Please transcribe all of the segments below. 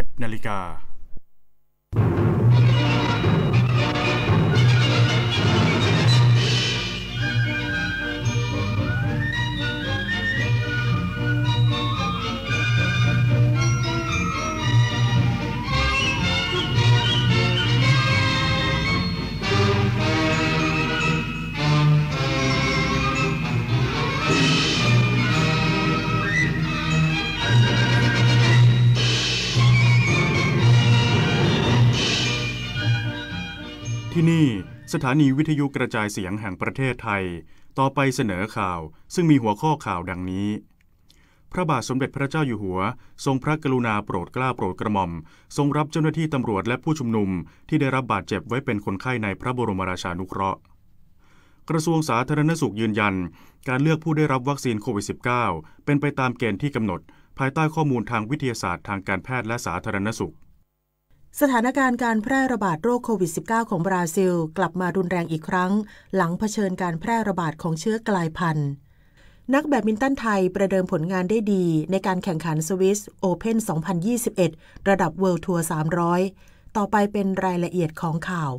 7นาฬิกาที่นี่สถานีวิทยุกระจายเสียงแห่งประเทศไทย ต่อไปเสนอข่าว ซึ่งมีหัวข้อข่าวดังนี้ พระบาทสมเด็จพระเจ้าอยู่หัว ทรงพระกรุณาโปรดเกล้าโปรดกระหม่อม ทรงรับเจ้าหน้าที่ตำรวจและผู้ชุมนุม ที่ได้รับบาดเจ็บไว้เป็นคนไข้ในพระบรมราชานุเคราะห์ กระทรวงสาธารณสุขยืนยัน การเลือกผู้ได้รับวัคซีนโควิด -19 เป็นไปตามเกณฑ์ที่กำหนด ภายใต้ข้อมูลทางวิทยาศาสตร์ทางการแพทย์และสาธารณสุขสถานการณ์การแพร่ระบาดโรคโควิด -19 ของบราซิล กลับมารุนแรงอีกครั้ง หลังเผชิญการแพร่ระบาดของเชื้อกลายพันธุ์ นักแบดมินตันไทยประเดิมผลงานได้ดีในการแข่งขันสวิสโอเพน2021 ระดับเวิลด์ทัวร์300 ต่อไปเป็นรายละเอียดของข่าว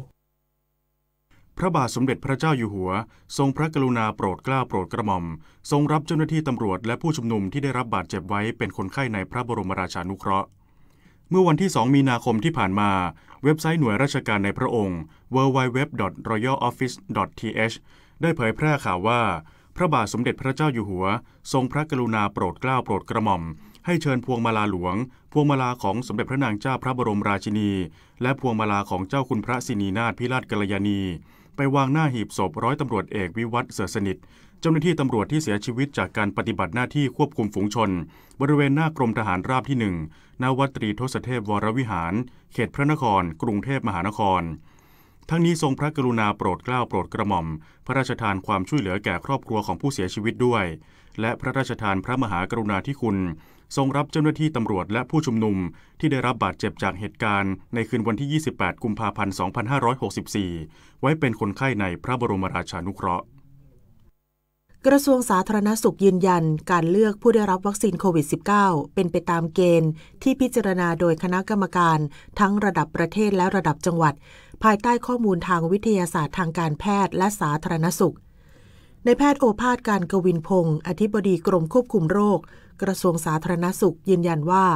พระบาทสมเด็จพระเจ้าอยู่หัว ทรงพระกรุณาโปรดเกล้าโปรดกระหม่อม ทรงรับเจ้าหน้าที่ตำรวจและผู้ชุมนุมที่ได้รับบาดเจ็บไว้เป็นคนไข้ในพระบรมราชานุเคราะห์เมื่อวันที่ 2 มีนาคมที่ผ่านมา เว็บไซต์หน่วยราชการในพระองค์ www.royaloffice.th ได้เผยแพร่ข่าวว่า พระบาทสมเด็จพระเจ้าอยู่หัว ทรงพระกรุณาโปรดเกล้าโปรดกระหม่อม ให้เชิญพวงมาลาหลวง พวงมาลาของสมเด็จพระนางเจ้าพระบรมราชินี และพวงมาลาของเจ้าคุณพระสินีนาถพิราชกัลยาณี ไปวางหน้าหีบศพร้อยตำรวจเอกวิวัฒเสือสนิทเจ้าหน้าที่ตำรวจที่เสียชีวิตจากการปฏิบัติหน้าที่ควบคุมฝูงชน บริเวณหน้ากรมทหารราบที่1นาวัตรีทศเทพวรวิหาร เขตพระนคร กรุงเทพมหานคร ทั้งนี้ทรงพระกรุณาโปรดเกล้าโปรดกระหม่อม พระราชทานความช่วยเหลือแก่ครอบครัวของผู้เสียชีวิตด้วย และพระราชทานพระมหากรุณาธิคุณทรงรับเจ้าหน้าที่ตำรวจและผู้ชุมนุม ที่ได้รับบาดเจ็บจากเหตุการณ์ ในคืนวันที่ 28 กุมภาพันธ์ 2564 ไว้เป็นคนไข้ในพระบรมราชานุเคราะห์กระทรวงสาธารณสุขยืนยันการเลือกผู้ได้รับวัคซีนโควิด -19 เป็นไปตามเกณฑ์ ที่พิจารณาโดยคณะกรรมการ ทั้งระดับประเทศและระดับจังหวัด ภายใต้ข้อมูลทางวิทยาศาสตร์ทางการแพทย์และสาธารณสุขในแพทย์โอภาสการกวินพงศ์อธิบดีกรมควบคุมโรค กระทรวงสาธารณสุขยืนยันว่า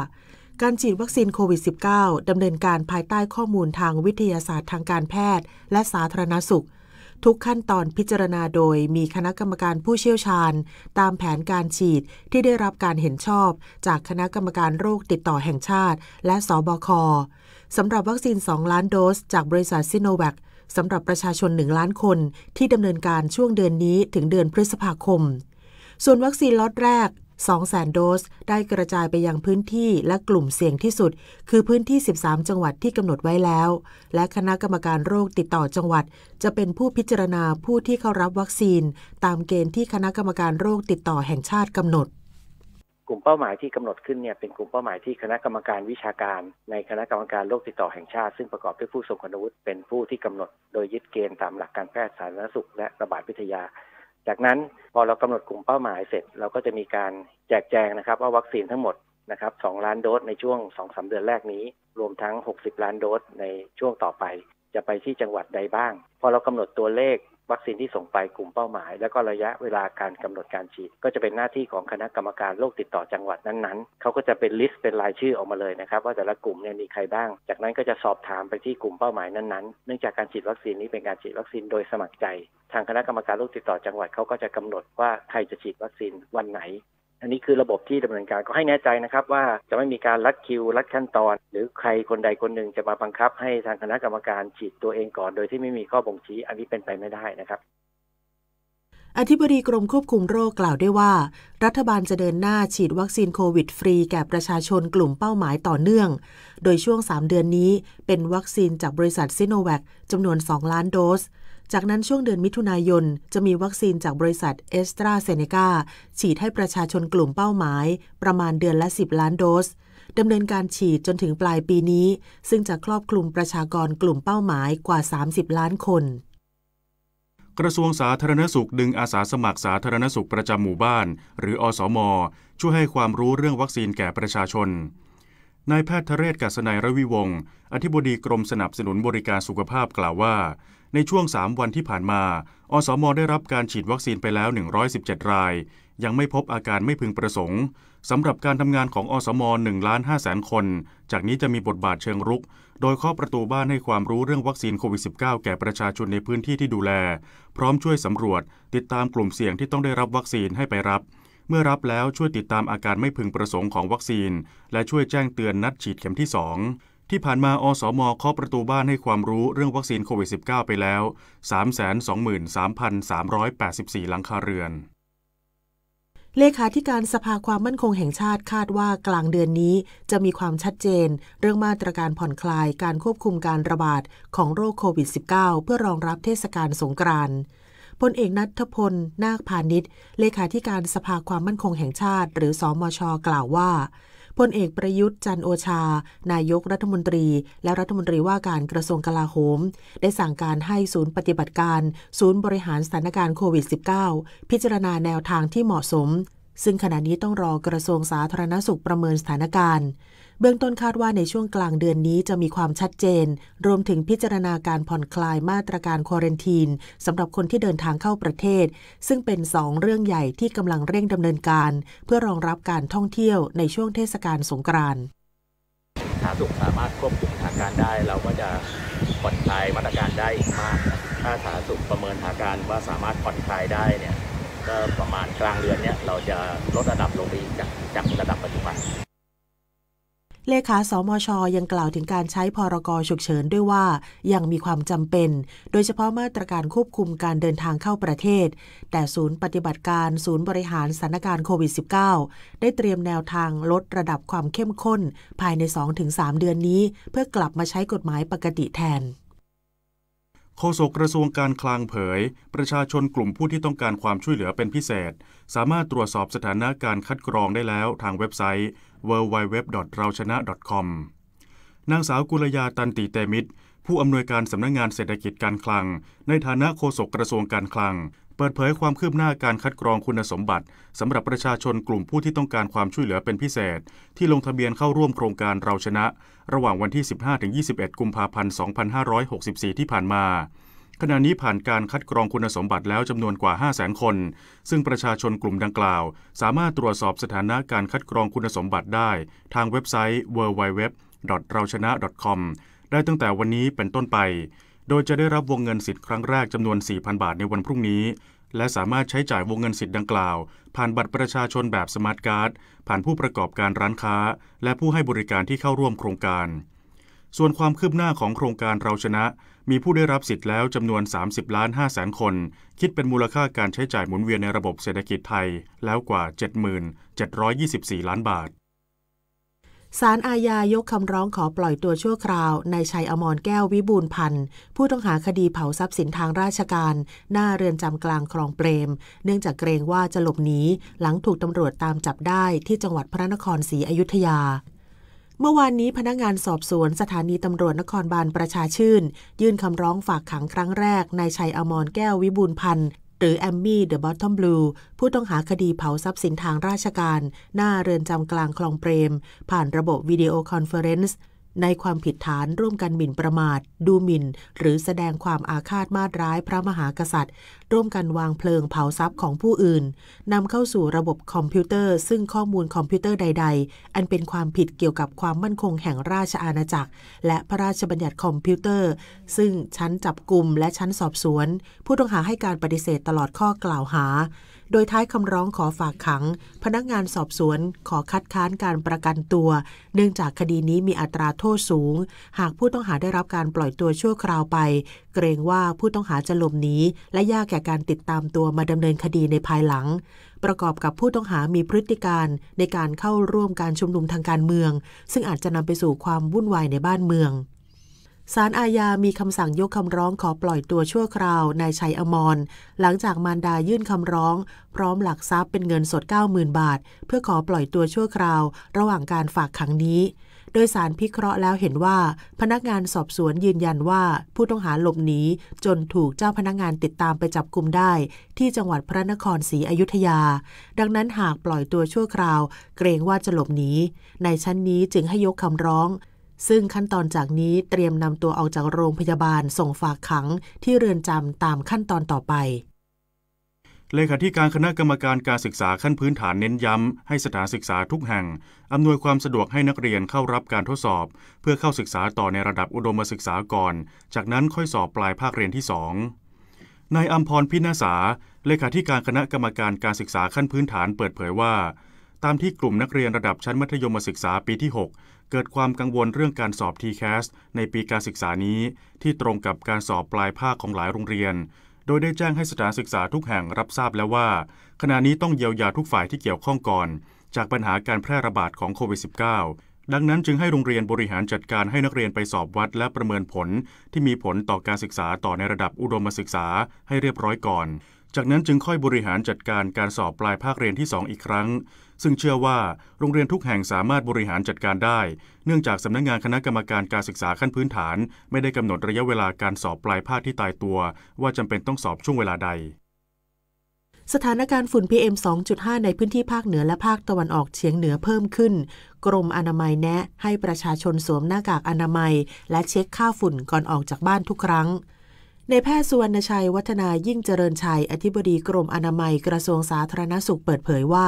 การฉีดวัคซีนโควิด -19 ดำเนินการภายใต้ข้อมูลทางวิทยาศาสตร์ทางการแพทย์และสาธารณสุขทุกขั้นตอนพิจารณาโดยมีคณะกรรมการผู้เชี่ยวชาญ ตามแผนการฉีดที่ได้รับการเห็นชอบจากคณะกรรมการโรคติดต่อแห่งชาติ และสบคสำหรับวัคซีน 2 ล้านโดส จากบริษัทซิโนแวคสำหรับประชาชน 1 ล้านคนที่ดำเนินการช่วงเดือนนี้ถึงเดือนพฤษภาคม ส่วนวัคซีนล็อตแรก200,000โดสได้กระจายไปยังพื้นที่และกลุ่มเสี่ยงที่สุด คือพื้นที่ 13 จังหวัดที่กำหนดไว้แล้ว และคณะกรรมการโรคติดต่อจังหวัด จะเป็นผู้พิจารณาผู้ที่เข้ารับวัคซีน ตามเกณฑ์ที่คณะกรรมการโรคติดต่อแห่งชาติกำหนด กลุ่มเป้าหมายที่กำหนดขึ้นเนี่ยเป็นกลุ่มเป้าหมายที่คณะกรรมการวิชาการ ในคณะกรรมการโรคติดต่อแห่งชาติซึ่งประกอบด้วยผู้ทรงคุณวุฒิเป็นผู้ที่กำหนด โดยยึดเกณฑ์ตามหลักการแพทย์สาธารณสุขและระบาดวิทยาจากนั้นพอเรากำหนดกลุ่มเป้าหมายเสร็จ เราก็จะมีการแจกแจงนะครับว่าวัคซีนทั้งหมดนะครับสล้านโดสในช่วง2สเดือนแรกนี้ รวมทั้ง 60 ล้านโดสในช่วงต่อไป จะไปที่จังหวัดใดบ้าง พอเรากำหนดตัวเลขวัคซีนที่ส่งไปกลุ่มเป้าหมายแล้วก็ระยะเวลาการกำหนดการฉีด ก็จะเป็นหน้าที่ของคณะกรรมการโรคติดต่อจังหวัดนั้นๆเขาก็จะเป็นลิสต์เป็นรายชื่อออกมาเลยนะครับว่าแต่ละกลุ่มเนี่ยมีใครบ้าง จากนั้นก็จะสอบถามไปที่กลุ่มเป้าหมายนั้นๆ เนื่องจากการฉีดวัคซีนนี้เป็นการฉีดวัคซีนโดยสมัครใจ ทางคณะกรรมการโรคติดต่อจังหวัดเขาก็จะกำหนดว่าใครจะฉีดวัคซีนวันไหนอันนี้คือระบบที่ดำเนินการก็ให้แน่ใจนะครับว่าจะไม่มีการลัดคิวลัดขั้นตอน หรือใครคนใดคนหนึ่งจะมาบังคับให้ทางคณะกรรมการฉีดตัวเองก่อน โดยที่ไม่มีข้อบ่งชี้อันนี้เป็นไปไม่ได้นะครับ อธิบดีกรมควบคุมโรคกล่าวได้วว่า รัฐบาลจะเดินหน้าฉีดวัคซีนโควิดฟรีแก่ประชาชนกลุ่มเป้าหมายต่อเนื่องโดยช่วง 3 เดือนนี้ เป็นวัคซีนจากบริษัทซิโนแวคจำนวน 2ล้านโดสจากนั้นช่วงเดือนมิถุนายน จะมีวัคซีนจากบริษัทเอสตราเซเนกาฉีดให้ประชาชนกลุ่มเป้าหมายประมาณเดือนละ 10 ล้านโดสดำเนินการฉีดจนถึงปลายปีนี้ ซึ่งจะครอบคลุมประชากรกลุ่มเป้าหมายกว่า 30 ล้านคน กระทรวงสาธารณสุขดึงอาสาสมัครสาธารณสุขประจำหมู่บ้าน หรืออสม ช่วยให้ความรู้เรื่องวัคซีนแก่ประชาชนนายแพทย์ทะเรศกัสนายระวิวงศ์อธิบดีกรมสนับสนุนบริการสุขภาพกล่าวว่าในช่วง 3 วันที่ผ่านมา อสมได้รับการฉีดวัคซีนไปแล้ว 117 ราย ยังไม่พบอาการไม่พึงประสงค์ สำหรับการทำงานของอสม1ล้าน5แสนคน จากนี้จะมีบทบาทเชิงรุก โดยข้อประตูบ้านให้ความรู้เรื่องวัคซีนโควิด -19 แก่ประชาชนในพื้นที่ที่ดูแล พร้อมช่วยสำรวจ ติดตามกลุ่มเสี่ยงที่ต้องได้รับวัคซีนให้ไปรับ เมื่อรับแล้วช่วยติดตามอาการไม่พึงประสงค์ของวัคซีน และช่วยแจ้งเตือนนัดฉีดเข็มที่ 2ที่ผ่านมาอสมเคาะประตูบ้านให้ความรู้เรื่องวัคซีนโควิด -19 ไปแล้ว 323,384 หลังคาเรือน เลขาธิการสภาความมั่นคงแห่งชาติคาดว่ากลางเดือนนี้จะมีความชัดเจนเรื่องมาตรการผ่อนคลายการควบคุมการระบาดของโรคโควิด -19 เพื่อรองรับเทศกาลสงกรานต์พลเอกนัทพลนาคพาณิชย์เลขาธิการสภาความมั่นคงแห่งชาติ หรือสอมชกล่าวว่าพลเอกประยุทธ์จันโอชา นายกรัฐมนตรีและรัฐมนตรีว่าการกระทรวงกลาโหม ได้สั่งการให้ศูนย์ปฏิบัติการศูนย์บริหารสถานการณ์โควิด -19 พิจารณาแนวทางที่เหมาะสม ซึ่งขณะนี้ต้องรอกระทรวงสาธารณสุขประเมินสถานการณ์เบื้องต้นคาดว่าในช่วงกลางเดือนนี้จะมีความชัดเจน รวมถึงพิจารณาการผ่อนคลายมาตรการควอรนทีนสำหรับคนที่เดินทางเข้าประเทศ ซึ่งเป็น 2 เรื่องใหญ่ที่กำลังเร่งดำเนินการ เพื่อรองรับการท่องเที่ยวในช่วงเทศกาลสงกรานต์สาธารณสุขสามารถควบคุมสถานการณ์ได้เราก็จะผ่อนคลายมาตรการได้มาก ถ้าสาธารณสุขประเมินสถานการณ์ว่าสามารถผ่อนคลายได้เนี่ย ก็ประมาณกลางเดือนเนี่ยเราจะลดระดับลงไปจากจากระดับปัจจุบันเลขาสมชยังกล่าวถึงการใช้พรกฉุกเฉินด้วยว่ายังมีความจำเป็น โดยเฉพาะมาตรการควบคุมการเดินทางเข้าประเทศ แต่ศูนย์ปฏิบัติการศูนย์บริหารสถานการณ์โควิด -19 ได้เตรียมแนวทางลดระดับความเข้มข้นภายใน 2-3 เดือนนี้เพื่อกลับมาใช้กฎหมายปกติแทน โฆษกกระทรวงการคลังเผย ประชาชนกลุ่มผู้ที่ต้องการความช่วยเหลือเป็นพิเศษ สามารถตรวจสอบสถานะการคัดกรองได้แล้วทางเว็บไซต์ www.rauchana.com นางสาวกุลยาตันติเตมิตรผู้อำนวยการสำนักงงานเศรษฐกิจการคลัง ในฐานะโฆษกกระทรวงการคลัง เปิดเผยความคืบหน้าการคัดกรองคุณสมบัติสำหรับประชาชนกลุ่มผู้ที่ต้องการความช่วยเหลือเป็นพิเศษ ที่ลงทะเบียนเข้าร่วมโครงการเราชนะ ระหว่างวันที่ 15-21 กุมภาพันธ์ 2564 ที่ผ่านมาขณะนี้ผ่านการคัดกรองคุณสมบัติแล้วจำนวนกว่า5 0 0 0 0 คน ซึ่งประชาชนกลุ่มดังกล่าว สามารถตรวจสอบสถานะการคัดกรองคุณสมบัติได้ทางเว็บไซต์ www. เราชนะ .com ได้ตั้งแต่วันนี้เป็นต้นไป โดยจะได้รับวงเงินสิทธิ์ครั้งแรกจำนวน 4,000 บาทในวันพรุ่งนี้ และสามารถใช้จ่ายวงเงินสิทธิ์ดังกล่าว ผ่านบัตรประชาชนแบบสมาร์ทการ์ด ผ่านผู้ประกอบการร้านค้า และผู้ให้บริการที่เข้าร่วมโครงการ ส่วนความคืบหน้าของโครงการเราชนะมีผู้ได้รับสิทธิ์แล้วจำนวน 30ล้าน5แสนคน คิดเป็นมูลค่าการใช้จ่ายหมุนเวียนในระบบเศรษฐกิจไทยแล้วกว่า 77,724 ล้านบาท สารอาญายกคำร้องขอปล่อยตัวชั่วคราวในชัยอมรแก้ววิบูลพันธ์ผู้ต้องหาคดีเผาทรัพย์สินทางราชการ หน้าเรือนจำกลางคลองเปรม เนื่องจากเกรงว่าจะหลบหนีหลังถูกตำรวจตามจับได้ที่จังหวัดพระนครศรีอยุธยาเมื่อวานนี้พนักงานสอบสวนสถานีตำรวจนครบาลประชาชื่น ยื่นคำร้องฝากขังครั้งแรก นายชัยอมรแก้ววิบูลพันธ์หรือแอมมี่เดอะบอททอมบลูผู้ต้องหาคดีเผาทรัพย์สินทางราชการ หน้าเรือนจำกลางคลองเปรม ผ่านระบบวิดีโอคอนเฟอเรนซ์ในความผิดฐานร่วมกันหมิ่นประมาท ดูหมิ่น หรือแสดงความอาฆาตมาดร้ายพระมหากษัตริย์ ร่วมกันวางเพลิงเผาทรัพย์ของผู้อื่น นำเข้าสู่ระบบคอมพิวเตอร์ซึ่งข้อมูลคอมพิวเตอร์ใด ๆ อันเป็นความผิดเกี่ยวกับความมั่นคงแห่งราชอาณาจักร และพระราชบัญญัติคอมพิวเตอร์ ซึ่งชั้นจับกลุ่มและชั้นสอบสวน ผู้ต้องหาให้การปฏิเสธตลอดข้อกล่าวหาโดยท้ายคำร้องขอฝากขังพนักงานสอบสวนขอคัดค้านการประกันตัวเนื่องจากคดีนี้มีอัตราโทษสูง หากผู้ต้องหาได้รับการปล่อยตัวชั่วคราวไป เกรงว่าผู้ต้องหาจะหลบหนีและยากแก่การติดตามตัวมาดำเนินคดีในภายหลัง ประกอบกับผู้ต้องหามีพฤติการในการเข้าร่วมการชุมนุมทางการเมือง ซึ่งอาจจะนำไปสู่ความวุ่นวายในบ้านเมืองสารอาญา มีคำสั่งยกคำร้องขอปล่อยตัวชั่วคราว นายชัยอมร หลังจากมารดายื่นคำร้อง พร้อมหลักทรัพย์เป็นเงินสด 90,000 บาท เพื่อขอปล่อยตัวชั่วคราว ระหว่างการฝากขังนี้ โดยสารพิเคราะห์แล้วเห็นว่า พนักงานสอบสวนยืนยันว่า ผู้ต้องหาหลบหนีจนถูกเจ้าพนักงานติดตามไปจับกลุมได้ที่จังหวัดพระนครศรีอยุธยา ดังนั้นหากปล่อยตัวชั่วคราวเกรงว่าจะหลบหนีในชั้นนี้จึงให้ยกคำร้องซึ่งขั้นตอนจากนี้เตรียมนำตัวออกจากโรงพยาบาลส่งฝากขังที่เรือนจำตามขั้นตอนต่อไป เลขาธิการคณะกรรมการการศึกษาขั้นพื้นฐานเน้นย้ำให้สถานศึกษาทุกแห่งอำนวยความสะดวกให้นักเรียนเข้ารับการทดสอบ เพื่อเข้าศึกษาต่อในระดับอุดมศึกษาก่อน จากนั้นค่อยสอบปลายภาคเรียนที่สองนายอัมพรพินาศาเลขาธิการคณะกรรมการการศึกษาขั้นพื้นฐานเปิดเผยว่า ตามที่กลุ่มนักเรียนระดับชั้นมัธยมศึกษาปีที่ 6เกิดความกังวลเรื่องการสอบ t c a s สในปีการศึกษานี้ ที่ตรงกับการสอบปลายภาคของหลายโรงเรียน โดยได้แจ้งให้สถานศึกษาทุกแห่งรับทราบแล้วว่า ขณะนี้ต้องเยียวยาทุกฝ่ายที่เกี่ยวข้องก่อน จากปัญหาการแพร่ระบาดของโควิด -19 ดังนั้นจึงให้โรงเรียนบริหารจัดการให้นักเรียนไปสอบวัด และประเมินผลที่มีผลต่อการศึกษาต่อในระดับอุดมศึกษาให้เรียบร้อยก่อน จากนั้นจึงค่อยบริหารจัดการการสอบปลายภาคเรียนที่2อีกครั้งซึ่งเชื่อว่า โรงเรียนทุกแห่งสามารถบริหารจัดการได้ เนื่องจากสำนักงงานคณะกรรมการการศึกษาขั้นพื้นฐาน ไม่ได้กำหนดระยะเวลาการสอบปลายภาคที่ตายตัว ว่าจำเป็นต้องสอบช่วงเวลาใด สถานการณ์ฝุ่น PM 2.5 ในพื้นที่ภาคเหนือและภาคตะวันออกเฉียงเหนือเพิ่มขึ้น กรมอนามัยแนะให้ประชาชนสวมหน้ากากอนามัย และเช็คค่าฝุ่นก่อนออกจากบ้านทุกครั้งในแพทย์สุวรรณชัยวัฒนายิ่งเจริญชัย อธิบดีกรมอนามัยกระทรวงสาธารณสุขเปิดเผยว่า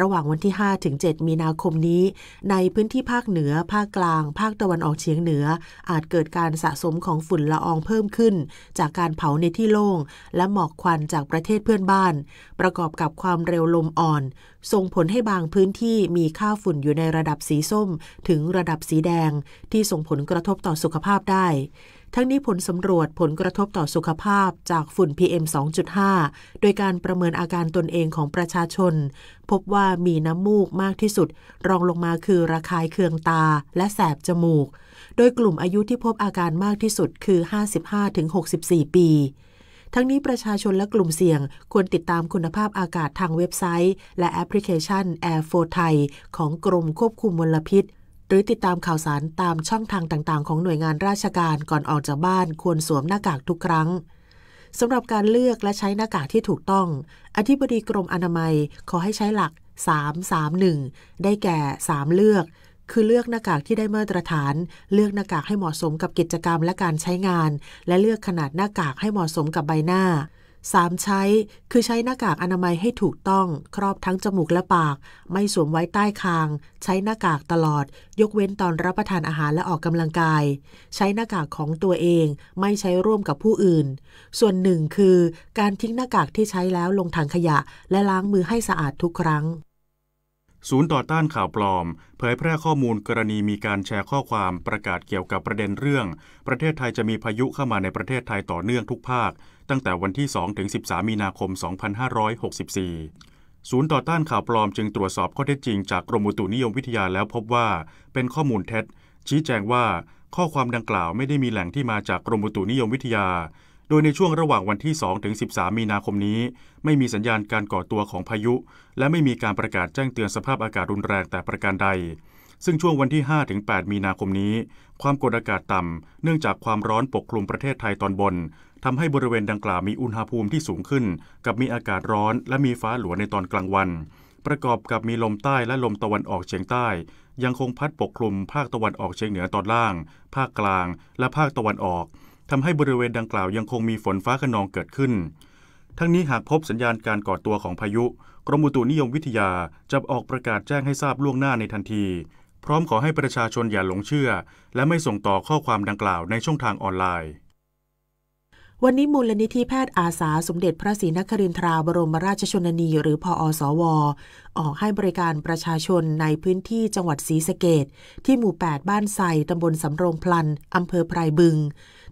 ระหว่างวันที่5ถึง7มีนาคมนี้ ในพื้นที่ภาคเหนือภาคกลาง ภาคตะวันออกเฉียงเหนือ อาจเกิดการสะสมของฝุ่นละอองเพิ่มขึ้น จากการเผาในที่โล่งและหมอกควันจากประเทศเพื่อนบ้าน ประกอบกับความเร็วลมอ่อนส่งผลให้บางพื้นที่มีค่าฝุ่นอยู่ในระดับสีส้มถึงระดับสีแดงที่ส่งผลกระทบต่อสุขภาพได้ทั้งนี้ผลสำรวจผลกระทบต่อสุขภาพจากฝุ่น PM 2.5 โดยการประเมินอาการตนเองของประชาชน พบว่ามีน้ำมูกมากที่สุด รองลงมาคือ ระคายเคืองตาและแสบจมูก โดยกลุ่มอายุที่พบอาการมากที่สุดคือ 55-64 ปี ทั้งนี้ประชาชนและกลุ่มเสี่ยงควรติดตามคุณภาพอากาศทางเว็บไซต์ และแอปพลิเคชัน Air 4 Thai ของกรมควบคุมมลพิษหรือติดตามข่าวสารตามช่องทางต่างๆ ของหน่วยงานราชการก่อนออกจากบ้านควรสวมหน้ากากทุกครั้งสำหรับการเลือกและใช้หน้ากากที่ถูกต้อง อธิบดีกรมอนามัยขอให้ใช้หลัก 331 ได้แก่ 3 เลือก คือเลือกหน้ากากที่ได้มาตรฐาน เลือกหน้ากากให้เหมาะสมกับกิจกรรมและการใช้งาน และเลือกขนาดหน้ากากให้เหมาะสมกับใบหน้า3ใช้ คือใช้หน้ากากอนามัยให้ถูกต้อง ครอบทั้งจมูก และปาก ไม่สวมไว้ใต้คาง ใช้หน้ากากตลอด ยกเว้นตอนรับประทานอาหารและออกกำลังกาย ใช้หน้ากากของตัวเองไม่ใช้ร่วมกับผู้อื่น ส่วนหนึ่งคือการทิ้งหน้ากากที่ใช้แล้วลงถังขยะและล้างมือให้สะอาดทุกครั้ง ศูนย์ต่อต้านข่าวปลอม เผยแพร่ข้อมูลกรณีมีการแชร์ข้อความประกาศเกี่ยวกับประเด็นเรื่อง ประเทศไทยจะมีพายุเข้ามาในประเทศไทยต่อเนื่องทุกภาคตั้งแต่วันที่ 2 ถึง 13มีนาคม2564 ศูนย์ต่อต้านข่าวปลอมจึงตรวจสอบข้อเท็จจริงจากกรมอุตุนิยมวิทยาแล้วพบว่าเป็นข้อมูลเท็จชี้แจงว่า ข้อความดังกล่าวไม่ได้มีแหล่งที่มาจากกรมอุตุนิยมวิทยา โดยในช่วงระหว่างวันที่ 2 ถึง 13 มีนาคมนี้ ไม่มีสัญญาณการก่อตัวของพายุ และไม่มีการประกาศแจ้งเตือนสภาพอากาศรุนแรงแต่ประการใด ซึ่งช่วงวันที่5ถึง8มีนาคมนี้ ความกดอากาศต่ำเนื่องจากความร้อนปกคลุมประเทศไทยตอนบนทำให้บริเวณดังกล่าวมีอุณหภูมิที่สูงขึ้น กับมีอากาศร้อนและมีฟ้าหลัวในตอนกลางวัน ประกอบกับมีลมใต้และลมตะวันออกเฉียงใต้ยังคงพัดปกคลุมภาคตะวันออกเฉียงเหนือตอนล่าง ภาคกลางและภาคตะวันออกทำให้บริเวณดังกล่าวยังคงมีฝนฟ้าขนองเกิดขึ้น ทั้งนี้หากพบสัญญาณการก่อตัวของพายุ กรมอุตุนิยมวิทยาจะออกประกาศแจ้งให้ทราบล่วงหน้าในทันที พร้อมขอให้ประชาชนอย่าหลงเชื่อ และไม่ส่งต่อข้อความดังกล่าวในช่องทางออนไลน์วันนี้มูลนิธิแพทย์อาสาสมเด็จพระศรีนครินทราบรมราชชนนีหรือพออสว ออกให้บริการประชาชนในพื้นที่จังหวัดศรีสะเกดที่หมู่ 8 บ้านไทรตำบลสำโรงพลัน อำเภอไพรบึง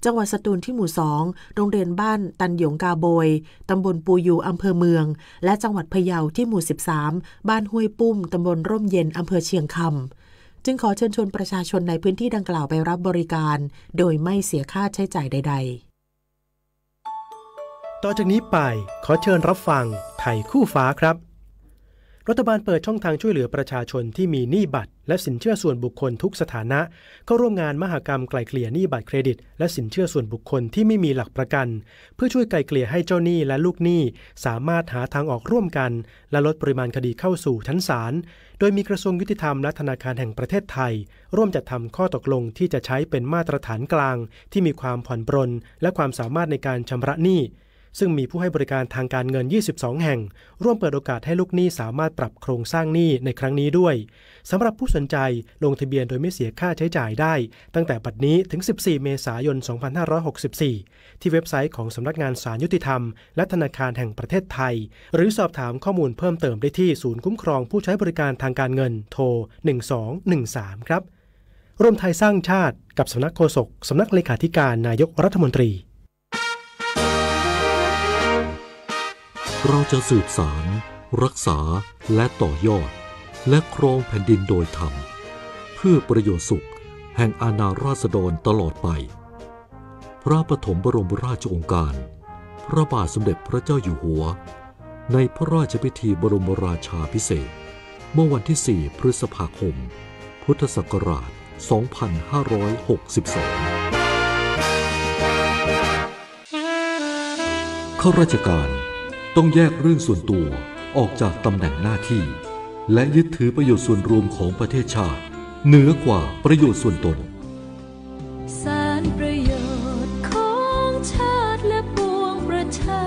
จังหวัดสตูลที่หมู่สองโรงเรียนบ้านตันหยงกาโบยตำบลปูยู อำเภอเมือง และจังหวัดพะเยาที่หมู่ 13 บ้านห้วยปุ้มตำบลร่มเย็นอำเภอเชียงคำ จึงขอเชิญชวนประชาชนในพื้นที่ดังกล่าวไปรับบริการ โดยไม่เสียค่าใช้จ่ายใดๆต่อจากนี้ไปขอเชิญรับฟังไทยคู่ฟ้าครับ รัฐบาลเปิดช่องทางช่วยเหลือประชาชนที่มีหนี้บัตร และสินเชื่อส่วนบุคคลทุกสถานะ เข้าร่วมงานมหกรรมไกล่เกลี่ยหนี้บัตรเครดิต และสินเชื่อส่วนบุคคลที่ไม่มีหลักประกัน เพื่อช่วยไกล่เกลี่ยให้เจ้าหนี้และลูกหนี้ สามารถหาทางออกร่วมกัน และลดปริมาณคดีเข้าสู่ชั้นศาล โดยมีกระทรวงยุติธรรมและธนาคารแห่งประเทศไทย ร่วมจัดทำข้อตกลงที่จะใช้เป็นมาตรฐานกลาง ที่มีความผ่อนปรนและความสามารถในการชำระหนี้ซึ่งมีผู้ให้บริการทางการเงิน 22 แห่ง ร่วมเปิดโอกาสให้ลูกหนี้สามารถปรับโครงสร้างหนี้ในครั้งนี้ด้วย สำหรับผู้สนใจลงทะเบียนโดยไม่เสียค่าใช้จ่ายได้ ตั้งแต่บัดนี้ถึง 14 เมษายน 2564 ที่เว็บไซต์ของสำนักงานสารยุติธรรม และธนาคารแห่งประเทศไทย หรือสอบถามข้อมูลเพิ่มเติมได้ที่ศูนย์คุ้มครองผู้ใช้บริการทางการเงิน โทร 1213 ครับรวมไทยสร้างชาติกับสำนักโฆษกสำนักเลขาธิการนายกรัฐมนตรีเราจะสืบสาร รักษาและต่อยอดและครองแผ่นดินโดยธรรม เพื่อประโยชน์สุขแห่งอาณาราษฎรตลอดไป พระปฐมบรมราชองการ พระบาทสมเด็จพระเจ้าอยู่หัว ในพระราชพิธีบรมราชาพิเศษ เมื่อวันที่ 4 พฤษภาคม พุทธศักราช 2562 ข้าราชการต้องแยกเรื่องส่วนตัวออกจากตำแหน่งหน้าที่ และยึดถือประโยชน์ส่วนรวมของประเทศชาติเหนือกว่าประโยชน์ส่วนตนสารประโยชน์ของชาติและปวงประชา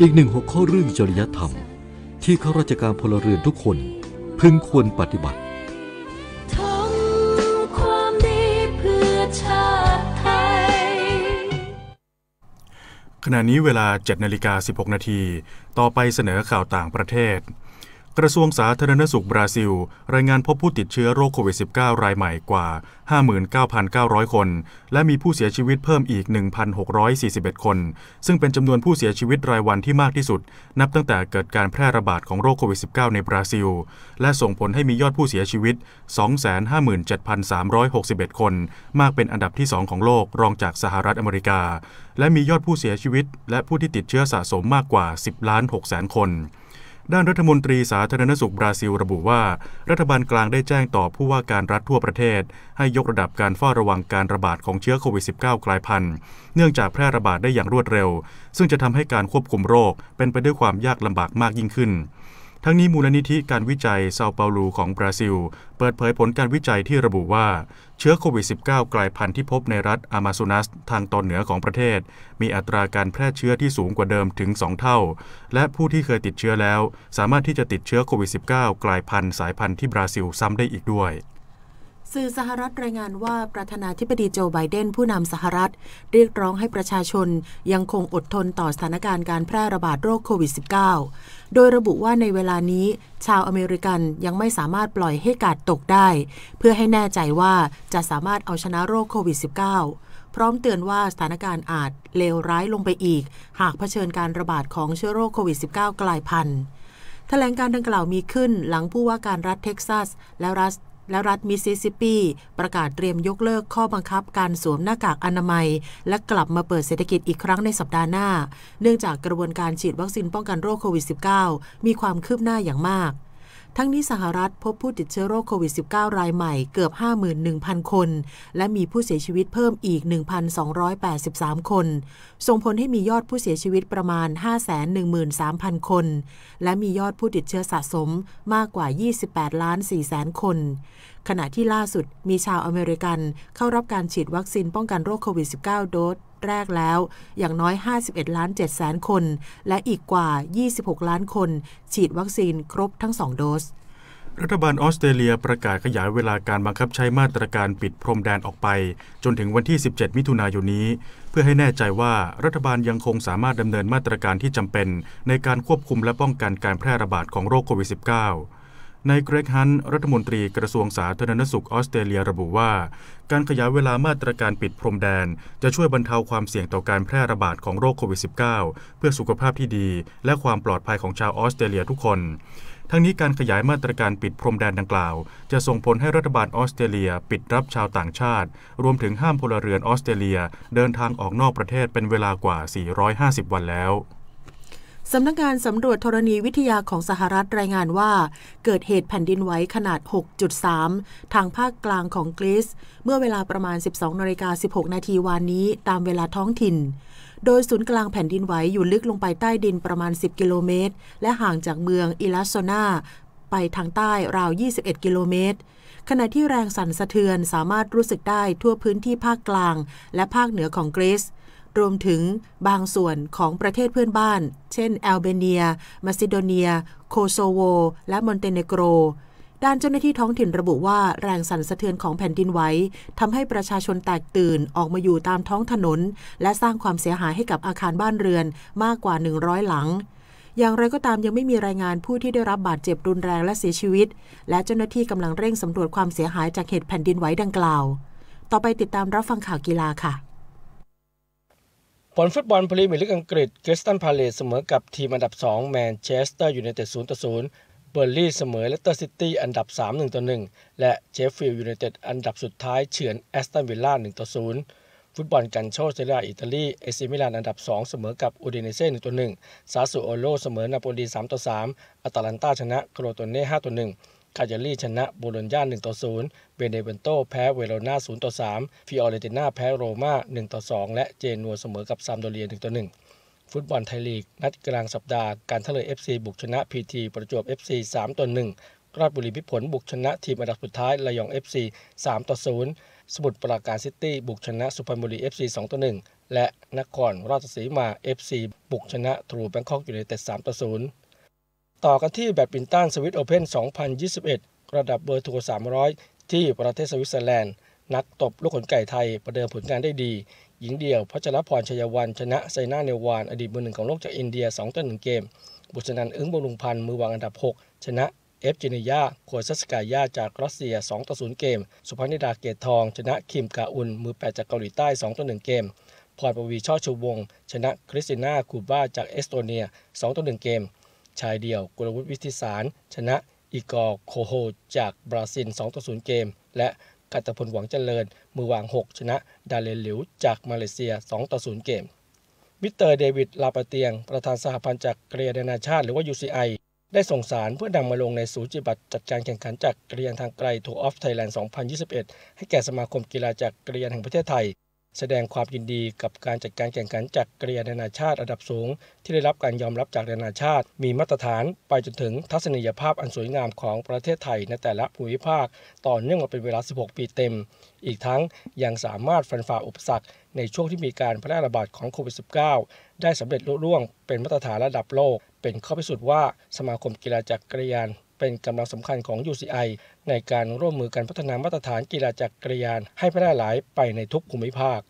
อีกหนึ่งหัวข้อเรื่องจริยธรรม ที่ข้าราชการพลเรือนทุกคนพึงควรปฏิบัติณะนี้เวลา 7นาฬิกา16นาที ต่อไปเสนอข่าวต่างประเทศกระทรวงสาธารณสุขบราซิลรายงานพบผู้ติดเชื้อโรคโควิด -19 รายใหม่กว่า 59,900 คน และมีผู้เสียชีวิตเพิ่มอีก 1,641 คน ซึ่งเป็นจำนวนผู้เสียชีวิตรายวันที่มากที่สุดนับตั้งแต่เกิดการแพร่ระบาดของโรคโควิด -19 ในบราซิล และส่งผลให้มียอดผู้เสียชีวิต 257,361 คน มากเป็นอันดับที่2ของโลกรองจากสหรัฐอเมริกาและมียอดผู้เสียชีวิต และผู้ที่ติดเชื้อสะสมมากกว่า10ล้าน6แสนคนด้านรัฐมนตรีสาธารณสุขบราซิลระบุว่า รัฐบาลกลางได้แจ้งต่อผู้ว่าการรัฐทั่วประเทศ ให้ยกระดับการเฝ้าระวังการระบาดของเชื้อโควิด -19 กลายพันธุ์เนื่องจากแพร่ระบาดได้อย่างรวดเร็ว ซึ่งจะทำให้การควบคุมโรคเป็นไปด้วยความยากลำบากมากยิ่งขึ้นทั้งนี้มูลนิธิการวิจัยเซาเปาลูของบราซิล เปิดเผยผลการวิจัยที่ระบุว่าเชื้อโควิด -19 กลายพันธุ์ที่พบในรัฐอามาโซนัสทางตอนเหนือของประเทศ มีอัตราการแพร่เชื้อที่สูงกว่าเดิมถึง 2 เท่า และผู้ที่เคยติดเชื้อแล้วสามารถที่จะติดเชื้อโควิด -19 กลายพันธุ์สายพันธุ์ที่บราซิลซ้ำได้อีกด้วยสื่อสหรัฐรายงานว่า ประธานาธิบดีโจไบเดนผู้นำสหรัฐเรียกร้องให้ประชาชนยังคงอดทนต่อสถานการณ์การแพร่ระบาดโรคโควิด -19 โดยระบุว่าในเวลานี้ ชาวอเมริกันยังไม่สามารถปล่อยให้กาดตกได้ เพื่อให้แน่ใจว่าจะสามารถเอาชนะโรคโควิด -19 พร้อมเตือนว่าสถานการณ์อาจเลวร้ายลงไปอีกหากเผชิญการระบาดของเชื้อโรคโควิด -19 กลายพันธุ์แถลงการดังกล่าวมีขึ้นหลังผู้ว่าการรัฐเท็กซัส และรัฐและรัฐมิสซิสซิปปี ประกาศเตรียมยกเลิกข้อบังคับการสวมหน้ากากอนามัย และกลับมาเปิดเศรษฐกิจอีกครั้งในสัปดาห์หน้าเนื่องจากกระบวนการฉีดวัคซีนป้องกันโรคโควิด -19 มีความคืบหน้าอย่างมากทั้งนี้สหรัฐพบผู้ติดเชื้อโรคโควิด -19 รายใหม่เกือบ 51,000 คน และมีผู้เสียชีวิตเพิ่มอีก 1,283 คน ส่งผลให้มียอดผู้เสียชีวิตประมาณ 513,000 คน และมียอดผู้ติดเชื้อสะสมมากกว่า 28ล้าน4แสนคนขณะที่ล่าสุดมีชาวอเมริกันเข้ารับการฉีดวัคซีนป้องกันโรคโควิด -19 โดสแรกแล้วอย่างน้อย 51 ล้าน7แสนคน และอีกกว่า 26 ล้านคน ฉีดวัคซีนครบทั้ง 2 โดส รัฐบาลออสเตรเลียประกาศขยายเวลาการบังคับใช้มาตรการปิดพรมแดนออกไปจนถึงวันที่ 17 มิถุนายนนี้ เพื่อให้แน่ใจว่ารัฐบาลยังคงสามารถดำเนินมาตรการที่จำเป็น ในการควบคุมและป้องกันการแพร่ระบาดของโรคโควิด -19 นายเกรกฮันรัฐมนตรีกระทรวงสาธารณสุขออสเตรเลียระบุว่า การขยายเวลามาตรการปิดพรมแดนจะช่วยบรรเทาความเสี่ยงต่อการแพร่ระบาดของโรคโควิด -19 เพื่อสุขภาพที่ดี และความปลอดภัยของชาวออสเตรเลียทุกคน ทั้งนี้การขยายมาตรการปิดพรมแดนดังกล่าว จะส่งผลให้รัฐบาลออสเตรเลียปิดรับชาวต่างชาติ รวมถึงห้ามพลเรือนออสเตรเลียเดินทางออกนอกประเทศเป็นเวลากว่า 450 วันแล้วสำนักงานสำรวจธรณีวิทยาของสหรัฐรายงานว่า เกิดเหตุแผ่นดินไหวขนาด 6.3 ทางภาคกลางของกรีซเมื่อเวลาประมาณ 12นาิกา16นาทีวานนี้ ตามเวลาท้องถิ่น โดยศูนย์กลางแผ่นดินไหวอยู่ลึกลงไปใต้ดินประมาณ 10 กิโลเมตร และห่างจากเมือง อิลาโซนาไปทางใต้ราว 21 กิโลเมตร ขณะที่แรงสั่นสะเทือนสามารถรู้สึกได้ทั่วพื้นที่ภาคกลาง และภาคเหนือของกรีซรวมถึงบางส่วนของประเทศเพื่อนบ้าน เช่น แอลเบเนีย มาซิโดเนีย โคโซโว และมอนเตเนโกรด้านเจ้าหน้าที่ท้องถิ่นระบุว่าแรงสั่นสะเทือนของแผ่นดินไหวทำให้ประชาชนแตกตื่นออกมาอยู่ตามท้องถนน และสร้างความเสียหายให้กับอาคารบ้านเรือนมากกว่า 100 หลัง อย่างไรก็ตามยังไม่มีรายงานผู้ที่ได้รับบาดเจ็บรุนแรงและเสียชีวิต และเจ้าหน้าที่กำลังเร่งสำรวจความเสียหายจากเหตุแผ่นดินไหวดังกล่าว ต่อไปติดตามรับฟังข่าวกีฬาค่ะผลฟุตบอลพรีเมียร์ลีกอังกฤษคริสตันพาเลสเสมอกับทีมอันดับ2แมนเชสเตอร์ยูไนเต็ด0ต่อ0เบอร์ลี่เสมอเลสเตอร์ซิตี้อันดับ3 1ต่อ1และเชฟฟิลด์ยูไนเต็ดอันดับสุดท้ายเฉือนแอสตันวิลล่า1ต่อ0ฟุตบอลกันโชเซเรียอิตาลีเอซิมิลานอันดับ 2 เสมอกับอูดิเนเซ่1ต่อ1ซาสุโอโลเสมอนาโปลี3ต่อ3อัตลลนตาชนะโครโตเน่5ต่อ1คาเจลี่ชนะบบโลญญา1ต่อ0เบเนเวนโตแพ้เวโรนา0ต่อ3ฟิออเรติน่าแพ้โรม่า1ต่อ2และเจนัวเสมอกับซามโดเรีย1ต่อ1ฟุตบอลไทยลีก นัดกลางสัปดาห์การท่าเรือ FC บุกชนะพีทีประจวบ FC 3ต่อ1ราชบุรีพิผล บุกชนะ ทีมอันดับสุดท้ายระยอง FC 3ต่อ0สมุทรปราการซิตี้บุกชนะ สุพรรณบุรี FC 2ต่อ1และนครราชสีมา FC บุกชนะ ทรูแบงคอกอยู่ในเต็ด3ต่อ0ต่อกันที่แบดมินตันสวิตโอเพน2021 ระดับเบอร์ทัวร์300 ที่ประเทศสวิตเซอร์แลนด์ นักตบลูกขนไก่ไทยประเดิมผลงานได้ดี หญิงเดี่ยวพัชรพรชัยวันชนะไซน่าเนวานอดีตมือหนึ่งของโลกจากอินเดีย2ต่อ1เกม บุษนัน อึ้งบำรุงพันธ์มือวางอันดับ 6 ชนะเอฟจินิยาโคซัสกายาจากรัสเซีย2ต่อ0เกม สุพนิดาเกตทอง ชนะคิมกาอุนมือ8จากเกาหลีใต้ 2ต่อ1เกมพรปวีช่อชูวงชนะคริสติน่าคูบ้าจากเอสโตเนีย2ต่อ1เกมชายเดี่ยวกุลวุฒิวิทิสาร ชนะ อีกอโคโฮ จากบราซิล2ต่อ0เกม และกัตพลหวังเจริญมือวาง 6 ชนะ ดาเลนหลิว จากมาเลเซีย2ต่อ0เกมมิสเตอร์เดวิดลาปเตียง ประธานสหพันธ์จากเกรียนานาชาติหรือว่า UCI ได้ส่งสารเพื่อนำมาลงในศูนย์จิบัตจัดการแข่งขันจากเกรียนทางไกลทัวร์ออฟไทยแลนด์2021 ให้แก่สมาคมกีฬาจากเกรียนแห่งประเทศไทยแสดงความยินดีกับการจัดการแข่งขันจากกรียานานาชาติระดับสูงที่ได้รับการยอมรับจากนานาชาติ มีมาตรฐานไปจนถึงทัศนียภาพอันสวยงามของประเทศไทยในแต่ละภูมิภาคต่อเนื่องมาเป็นเวลา 16 ปีเต็ม อีกทั้งยังสามารถฟันฝ่าอุปสรรคในช่วงที่มีการแพร่ระบาดของโควิด -19 ได้สำเร็จลุล่วงเป็นมาตรฐานระดับโลก เป็นข้อพิสูจน์ว่าสมาคมกีฬาจักกรยานเป็นกำลังสำคัญของ UCI ในการร่วมมือกันพัฒนามาตรฐานกีฬาจักรยานให้แพร่หลายไปในทุกภูมิภาค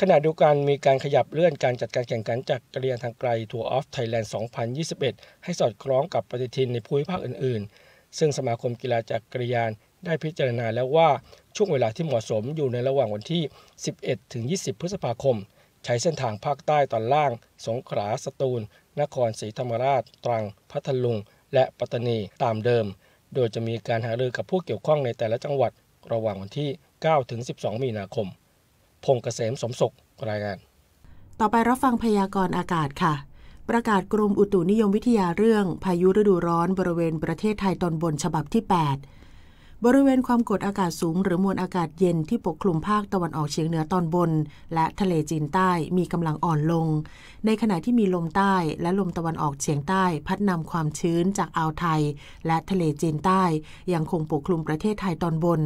ขณะเดียวกันมีการขยับเลื่อนการจัดการแข่งขันจักรยานทางไกลทัวร์ออฟไทยแลนด์2021 ให้สอดคล้องกับปฏิทินในภูมิภาคอื่นๆ ซึ่งสมาคมกีฬาจักรยานได้พิจารณาแล้วว่าช่วงเวลาที่เหมาะสมอยู่ในระหว่างวันที่ 11ถึง20 พฤษภาคม ใช้เส้นทางภาคใต้ตอนล่าง สงขลาสตูล นครศรีธรรมราช ตรังพัทลุงและปัตตานีตามเดิม โดยจะมีการหารือกับผู้เกี่ยวข้องในแต่ละจังหวัดระหว่างวันที่ 9 ถึง 12 มีนาคม พงกเกษมสมศก รายงาน ต่อไปรับฟังพยากรณ์อากาศค่ะ ประกาศกรมอุตุนิยมวิทยาเรื่อง พายุฤดูร้อนบริเวณประเทศไทยตอนบนฉบับที่ 8บริเวณความกดอากาศสูงหรือมวลอากาศเย็นที่ปกคลุมภาคตะวันออกเฉียงเหนือตอนบนและทะเลจีนใต้มีกำลังอ่อนลง ในขณะที่มีลมใต้และลมตะวันออกเฉียงใต้พัดนำความชื้นจากอ่าวไทยและทะเลจีนใต้ยังคงปกคลุมประเทศไทยตอนบน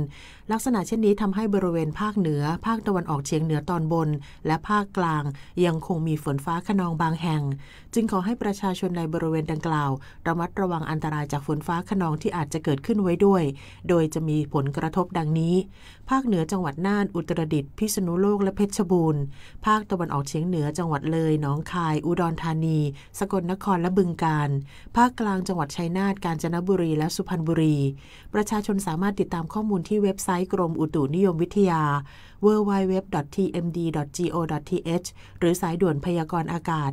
ลักษณะเช่นนี้ทำให้บริเวณภาคเหนือ ภาคตะวันออกเฉียงเหนือตอนบนและภาคกลางยังคงมีฝนฟ้าขนองบางแห่ง จึงขอให้ประชาชนในบริเวณดังกล่าวระมัดระวังอันตรายจากฝนฟ้าขนองที่อาจจะเกิดขึ้นไว้ด้วย โดยยจะมีผลกระทบดังนี้ ภาคเหนือจังหวัดน่าน อุตรดิตถ์ พิษณุโลก และเพชรบูรณ์ภาคตะวันออกเฉียงเหนือจังหวัดเลย หนองคาย อุดรธานี สกลนคร และบึงกาฬ ภาคกลางจังหวัดชัยนาท กาญจนบุรี และสุพรรณบุรี ประชาชนสามารถติดตามข้อมูลที่เว็บไซต์กรมอุตุนิยมวิทยา www.tmd.go.th หรือสายด่วนพยากรณ์อากาศ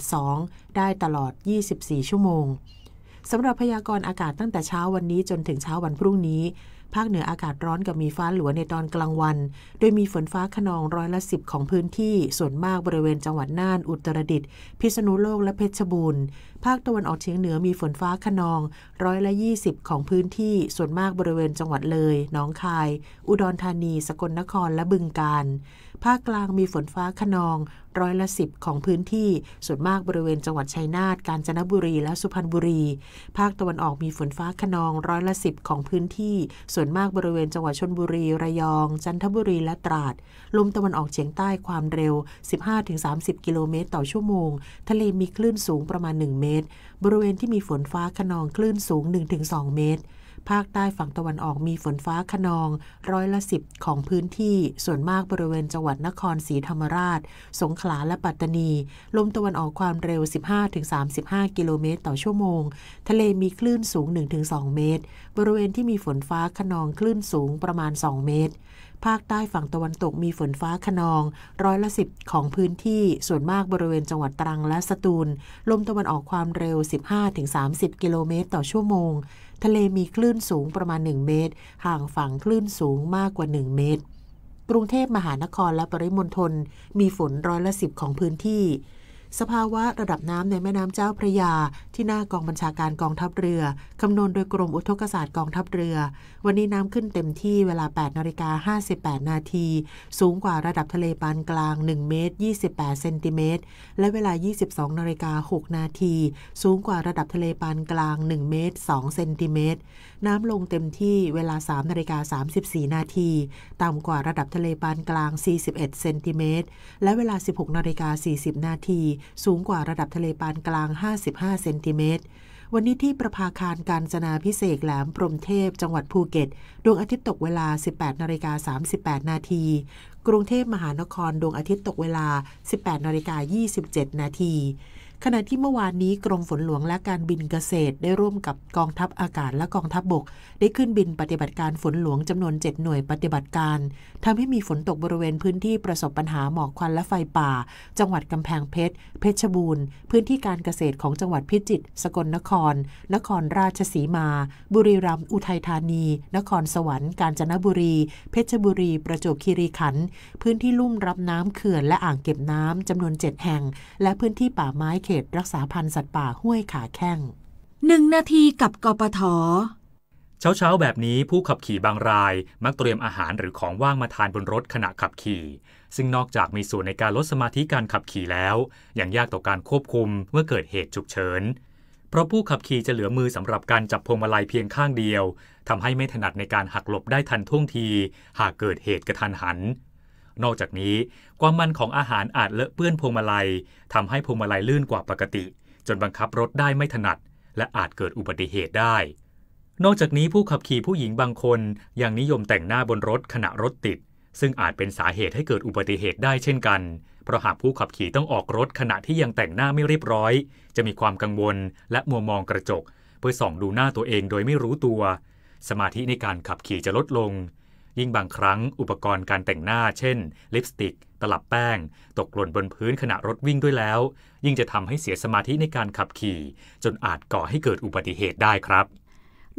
1182 ได้ตลอด 24 ชั่วโมงสำหรับพยากรณ์อากาศตั้งแต่เช้าวันนี้จนถึงเช้าวันพรุ่งนี้ภาคเหนืออากาศร้อนกับมีฟ้าหลัวในตอนกลางวัน โดยมีฝนฟ้าขนองร้อยละสิบของพื้นที่ส่วนมากบริเวณจังหวัดน่าน อุตรดิตถ์พิษณุโลกและเพชรบูรณ์ภาคตะวันออกเฉียงเหนือมีฝนฟ้าขนอง ร้อยละ 20 ของพื้นที่ส่วนมากบริเวณจังหวัดเลยน้องคาย อุดรธานี สกลนครและบึงกาฬภาคกลางมีฝนฟ้าขนองร้อยละสิบของพื้นที่ ส่วนมากบริเวณจังหวัดชัยนาทกาญจนบุรี และสุพรรณบุรี ภาคตะวันออกมีฝนฟ้าขนอง ร้อยละสิบของพื้นที่ ส่วนมากบริเวณจังหวัดชนบุรีระยอง จันทบุรีและตราดลมตะวันออกเฉียงใต้ความเร็ว 15-30 กิโลเมตร ต่อชั่วโมง ทะเลมีคลื่นสูงประมาณ1เมตรตรบริเวณที่มีฝนฟ้าขนองคลื่นสูง 1-2 เมตร ภาคใต้ฝั่งตะวันออกมีฝนฟ้าขนองร้อยละสิบของพื้นที่ ส่วนมากบริเวณจังหวัดนครศรีธรรมราช สงขลาและปัตตานี ลมตะวันออกความเร็ว 15-35 กิโลเมตร ต่อชั่วโมง ทะเลมีคลื่นสูง 1-2 เมตร บริเวณที่มีฝนฟ้าขนองคลื่นสูงประมาณ 2 เมตรภาคใต้ฝั่งตะวันตกมีฝนฟ้าขนอง ร้อยละสิบของพื้นที่ ส่วนมากบริเวณจังหวัดตรังและสตูลลมตะวันออกความเร็ว 15-30 กิโลเมตรต่อชั่วโมง ทะเลมีคลื่นสูงประมาณ 1 เมตร ห่างฝั่งคลื่นสูงมากกว่า 1 เมตร กรุงเทพมหานครและปริมณฑลมีฝนร้อยละสิบของพื้นที่สภาวะระดับน้ำในแม่น้ำเจ้าพระยา ที่หน้ากองบัญชาการกองทัพเรือ คำนวณโดยกรมอุทกศาสตร์กองทัพเรือ วันนี้น้ำขึ้นเต็มที่เวลา 8 นาฬิกา 58 นาทีสูงกว่าระดับทะเลปานกลาง 1 เมตร28เซนติเมตรและเวลา 22 นาฬิกา 6 นาทีสูงกว่าระดับทะเลปานกลาง 1 เมตร 2 เซนติเมตรน้ำลงเต็มที่เวลา3นาฬิกา 34 นาทีต่ำกว่าระดับทะเลปานกลาง 41เซนติเมตรและเวลา 16 นาฬิกา 40 นาที สูงกว่าระดับทะเลปานกลาง 55เซนติเมตร วันนี้ที่ประภาคารการจนาพิเศษแหลมพรมเทพจังหวัดภูเก็ต ดวงอาทิตย์ตกเวลา 18 นาฬิกา 38 นาที กรุงเทพมหานคร ดวงอาทิตย์ตกเวลา 18 นาฬิกา 27 นาทีขณะที่เมื่อวานนี้กรมฝนหลวงและการบินเกษตร ได้ร่วมกับกองทัพอากาศและกองทัพบบก ได้ขึ้นบินปฏิบัติการฝนหลวงจำนวน7หน่วยปฏิบัติการ ทำให้มีฝนตกบริเวณพื้นที่ประสบปัญหา หมอกควันและไฟป่า จังหวัดกำแพงเพชรเพชรบูรณ์ พื้นที่การเกษตรของจังหวัดพิจิตรสกลนคร นครราชสีมา บุรีรัมย์อุทัยธานี นครสวรรค์กาญจนบุรี เพชรบุรี ประจวบคีรีขันธ์พื้นที่ลุ่มรับน้ำเขื่อน และอ่างเก็บน้ำ จำนวน7แห่งและพื้นที่ป่าไม้เขตรักษาพันธุ์สัตว์ป่า ห้วยขาแข้งหนึ่งนาทีกับกปทเช้าเช้าแบบนี้ผู้ขับขี่บางรายมักเตรียมอาหารหรือของว่างมาทานบนรถขณะขับขี่ ซึ่งนอกจากมีส่วนในการลดสมาธิการขับขี่แล้ว ยังยากต่อการควบคุมเมื่อเกิดเหตุฉุกเฉิน เพราะผู้ขับขี่จะเหลือมือสำหรับการจับพวงมาลัยเพียงข้างเดียวทำให้ไม่ถนัดในการหักหลบได้ทันท่วงที หากเกิดเหตุกระทันหันนอกจากนี้ความมันของอาหารอาจเลอะเปื้อนพวงมาลัย ทำให้พวงมาลัยลื่นกว่าปกติ จนบังคับรถได้ไม่ถนัด และอาจเกิดอุบัติเหตุได้ นอกจากนี้ผู้ขับขี่ผู้หญิงบางคน ยังนิยมแต่งหน้าบนรถขณะรถติด ซึ่งอาจเป็นสาเหตุให้เกิดอุบัติเหตุได้เช่นกันเพราะหากผู้ขับขี่ต้องออกรถขณะที่ยังแต่งหน้าไม่เรียบร้อย จะมีความกังวลและมัวมองกระจก เพื่อส่องดูหน้าตัวเองโดยไม่รู้ตัว สมาธิในการขับขี่จะลดลงยิ่งบางครั้งอุปกรณ์การแต่งหน้า เช่น ลิปสติก ตลับแป้ง ตกหล่นบนพื้นขณะรถวิ่งด้วยแล้ว ยิ่งจะทำให้เสียสมาธิในการขับขี่ จนอาจก่อให้เกิดอุบัติเหตุได้ครับ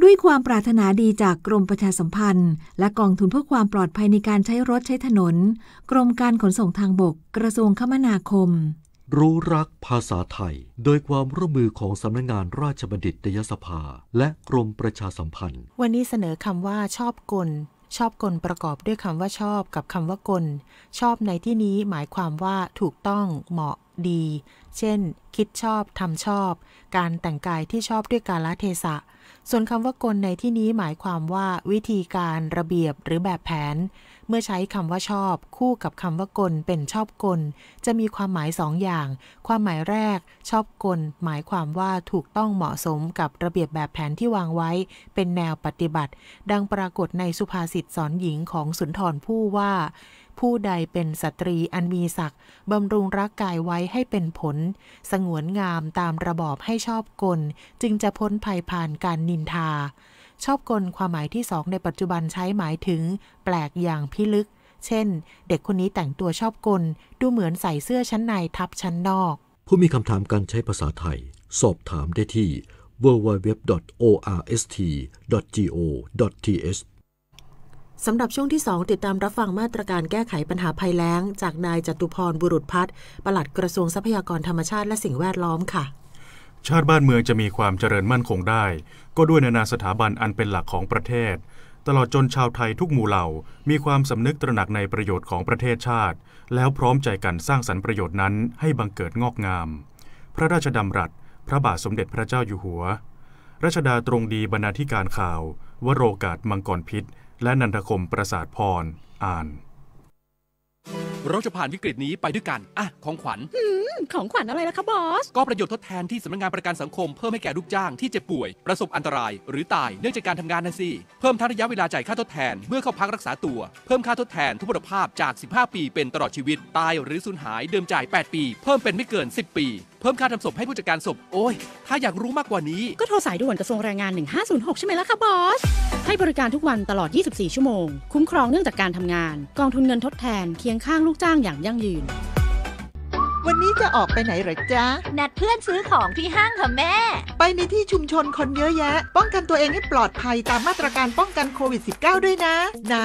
ด้วยความปรารถนาดีจากกรมประชาสัมพันธ์ และกองทุนเพื่อความปลอดภัยในการใช้รถใช้ถนน กรมการขนส่งทางบกกระทรวงคมนาคม รู้รักภาษาไทย โดยความร่วมมือของสำนักงงานราชบัณฑิตยสภา และกรมประชาสัมพันธ์ วันนี้เสนอคำว่าชอบกลชอบกลประกอบด้วยคำว่าชอบกับคำว่ากล ชอบในที่นี้หมายความว่าถูกต้องเหมาะดี เช่น คิดชอบทำชอบ การแต่งกายที่ชอบด้วยกาลเทศะส่วนคำว่ากลในที่นี้หมายความว่าวิธีการระเบียบหรือแบบแผน เมื่อใช้คำว่าชอบคู่กับคำว่ากลเป็นชอบกล จะมีความหมายสองอย่าง ความหมายแรกชอบกลหมายความว่าถูกต้องเหมาะสมกับระเบียบแบบแผนที่วางไว้ เป็นแนวปฏิบัติดังปรากฏในสุภาษิตสอนหญิงของสุนทรผู้ว่าผู้ใดเป็นสตรีอันมีศักดิ์บำรุงรักกายไว้ให้เป็นผล สงวนงามตามระบอบให้ชอบกล จึงจะพ้นภัยผ่านการนินทา ชอบกลความหมายที่สองในปัจจุบันใช้หมายถึง แปลกอย่างพิลึก เช่นเด็กคนนี้แต่งตัวชอบกล ดูเหมือนใส่เสื้อชั้นในทับชั้นนอก ผู้มีคำถามการใช้ภาษาไทย สอบถามได้ที่ www.orst.go.th สำหรับช่วงที่2ติดตามรับฟังมาตรการแก้ไขปัญหาภัยแล้ง จากนายจตุพรบุรุษพัฒน์ปลัดกระทรวงทรัพยากรธรรมชาติและสิ่งแวดล้อมค่ะ ชาติบ้านเมืองจะมีความเจริญมั่นคงได้ ก็ด้วยนานาสถาบันอันเป็นหลักของประเทศ ตลอดจนชาวไทยทุกหมู่เหล่ามีความสำนึกตระหนักในประโยชน์ของประเทศชาติ แล้วพร้อมใจกันสร้างสรรค์ประโยชน์นั้น ให้บังเกิดงอกงาม พระราชดำรัส พระบาทสมเด็จพระเจ้าอยู่หัวรัชดาตรงดีบรรณาธิการข่าว วโรกาสมังกรพิษและนันทคมประสาทพร อ่าน เราจะผ่านวิกฤตนี้ไปด้วยกัน อ่ะ ของขวัญ ของขวัญอะไรล่ะคะบอส ก็ประโยชน์ทดแทนที่สำนักงานประกันสังคม เพิ่มให้แก่ลูกจ้างที่เจ็บป่วย ประสบอันตราย หรือตายเนื่องจากการทำงานนะสิ เพิ่มทั้งระยะเวลาจ่ายค่าทดแทนเมื่อเข้าพักรักษาตัว เพิ่มค่าทดแทนทุพพลภาพจาก 15 ปี เป็นตลอดชีวิต ตายหรือสูญหาย เดิมจ่าย 8 ปี เพิ่มเป็นไม่เกิน 10 ปีพิ่มค่าทำศพให้ผู้จัดการศพโอ้ย ถ้าอยากรู้มากกว่านี้ ก็โทรสายด่วนกระทรวงแรงงาน 1506 ใช่ไหมล่ะคะบอส ให้บริการทุกวันตลอด 24 ชั่วโมง คุ้มครองเนื่องจากการทำงาน กองทุนเงินทดแทน เคียงข้างลูกจ้างอย่างยั่งยืนวันนี้จะออกไปไหนหรอจ๊ะ นัดเพื่อนซื้อของที่ห้างค่ะแม่ ไปในที่ชุมชนคนเยอะแยะป้องกันตัวเองให้ปลอดภัยตามมาตรการป้องกันโควิด -19 ด้วยนะ ไหน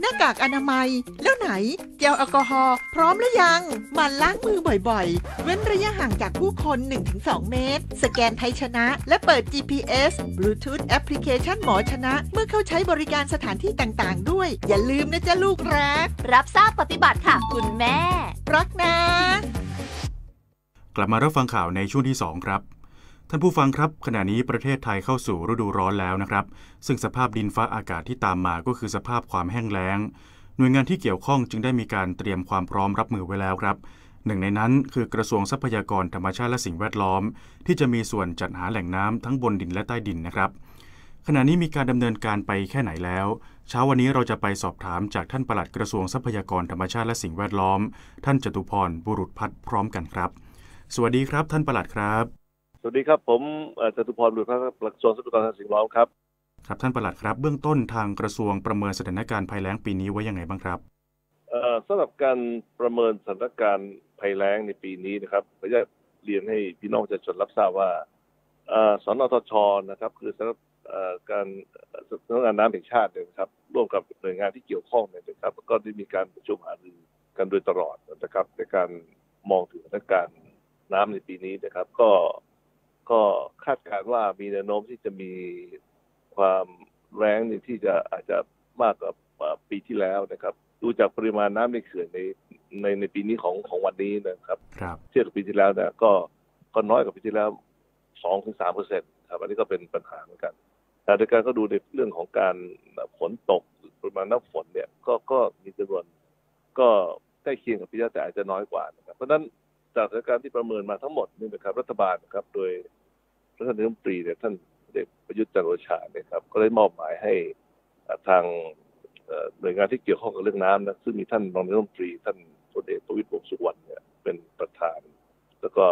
หน้ากากอนามัย แล้วไหนเจลแอลกอฮอล์พร้อมหรือยัง มันล้างมือบ่อยๆ เว้นระยะห่างจากผู้คน 1-2 เมตร สแกนไทยชนะและเปิด GPS Bluetooth แอปพลิเคชันหมอชนะเมื่อเข้าใช้บริการสถานที่ต่างๆ ด้วย อย่าลืมนะจ๊ะลูกรัก รับทราบปฏิบัติค่ะคุณแม่รักนะกลับมารับฟังข่าวในช่วงที่ 2 ครับ ท่านผู้ฟังครับ ขณะนี้ประเทศไทยเข้าสู่ฤดูร้อนแล้วนะครับ ซึ่งสภาพดินฟ้าอากาศที่ตามมาก็คือสภาพความแห้งแล้ง หน่วยงานที่เกี่ยวข้องจึงได้มีการเตรียมความพร้อมรับมือไว้แล้วครับ หนึ่งในนั้นคือกระทรวงทรัพยากรธรรมชาติและสิ่งแวดล้อม ที่จะมีส่วนจัดหาแหล่งน้ำทั้งบนดินและใต้ดินนะครับ ขณะนี้มีการดำเนินการไปแค่ไหนแล้ว เช้าวันนี้เราจะไปสอบถามจากท่านปลัดกระทรวงทรัพยากรธรรมชาติและสิ่งแวดล้อม ท่านจตุพร บุรุษพัฒน์พร้อมกันครับสวัสดีครับ ท่านประหลัดครับ สวัสดีครับผมจตุพรบุตรครับกระทรวงทรัพยากรสิ่งแวดล้อมครับ ครับ ท่านประหลัดครับเบื้องต้นทางกระทรวงประเมินสถานการณ์ภัยแล้งปีนี้ไว้ยังไงบ้างครับสำหรับการประเมินสถานการณ์ภัยแล้งในปีนี้นะครับเราจะเรียนให้พี่น้องประชาชนรับทราบว่าสนทชนะครับ คือสำนักการสำนักงานน้ำแห่งชาติเนี่ยครับร่วมกับหน่วยงานที่เกี่ยวข้องเนี่ยนะครับก็ได้มีการประชุมหารือกันโดยตลอดนะครับในการมองถึงสถานการณ์น้ำในปีนี้นะครับ ก็ก็คาดการณ์ว่ามีแนวโน้มที่จะมีความแรงที่จะอาจจะมากกว่าปีที่แล้วนะครับดูจากปริมาณน้ำในเขื่อนในในในปีนี้ของของวันนี้นะครับครับเทียบกับปีที่แล้วนะก็ก็น้อยกว่าปีที่แล้วสองถึงสามเปอร์เซ็นต์ครับอันนี้ก็เป็นปัญหาเหมือนกัน แต่ในการก็ดูในเรื่องของการฝนตกปริมาณน้ำฝนเนี่ย ก็ก็มีจำนวน ก็ใกล้เคียงกับปีที่แล้วแต่อาจจะน้อยกว่านะครับ เพราะฉะนั้นจากสถานการณ์ที่ประเมินมาทั้งหมดนี่นะครับ รัฐบาลนะครับ โดยรัฐมนตรีเนี่ยท่านเด็กประยุทธ์จันโอชาเนี่ยครับ ก็ได้มอบหมายให้ทางหน่วยงานที่เกี่ยวข้องกับเรื่องน้ำนะซึ่งมีท่านรองนายกรัฐมนตรีท่านพลเอกประวิตรวงสุวรรณเนี่ยเป็นประธาน แล้วก็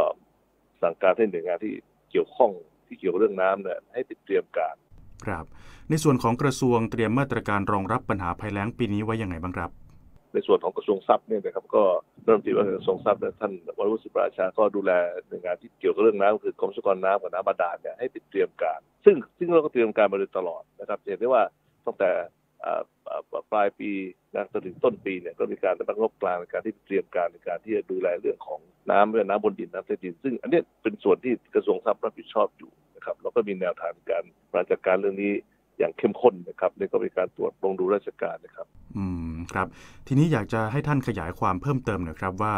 สั่งการให้หน่วยงานที่เกี่ยวข้องที่เกี่ยวเรื่องน้ำเนี่ยให้ติดเตรียมการครับ ในส่วนของกระทรวงเตรียมมาตรการรองรับปัญหาภัยแล้งปีนี้ไว้อย่างไรบ้างครับในส่วนของกระทรวงทรัพย์เนี่ยนะครับก็รัฐมนตรีว่าการกระทรวงทรัพย์ี่ยท่านวรวุฒิปราชาก็ดูแลในงานที่เกี่ยวกับเรื่องน้ำคือกรมสุกรน้ำกับน้ำบาดาลเนี่ยให้เตรียมการ ซึ่งซึ่งเราก็เตรียมการมาโดยตลอดนะครับเห็นได้ว่าตั้งแต่ปลายปีนะจนถึงต้นปีเนี่ยก็มีการตั้งงบกลางในการที่เตรียมการในการที่จะดูแลเรื่องของน้ำเรื่องน้ำบนดินน้ำใต้ดิน ซึ่งอันนี้เป็นส่วนที่กระทรวงทรัพย์รับผิดชอบอยู่นะครับเราก็มีแนวทางการบริหารจัดการเรื่องนี้อย่างเข้มข้นนะครับนี่ก็เป็นการตรวจลงดูราชการนะครับ อืม ครับ ทีนี้อยากจะให้ท่านขยายความเพิ่มเติมหน่อยครับว่า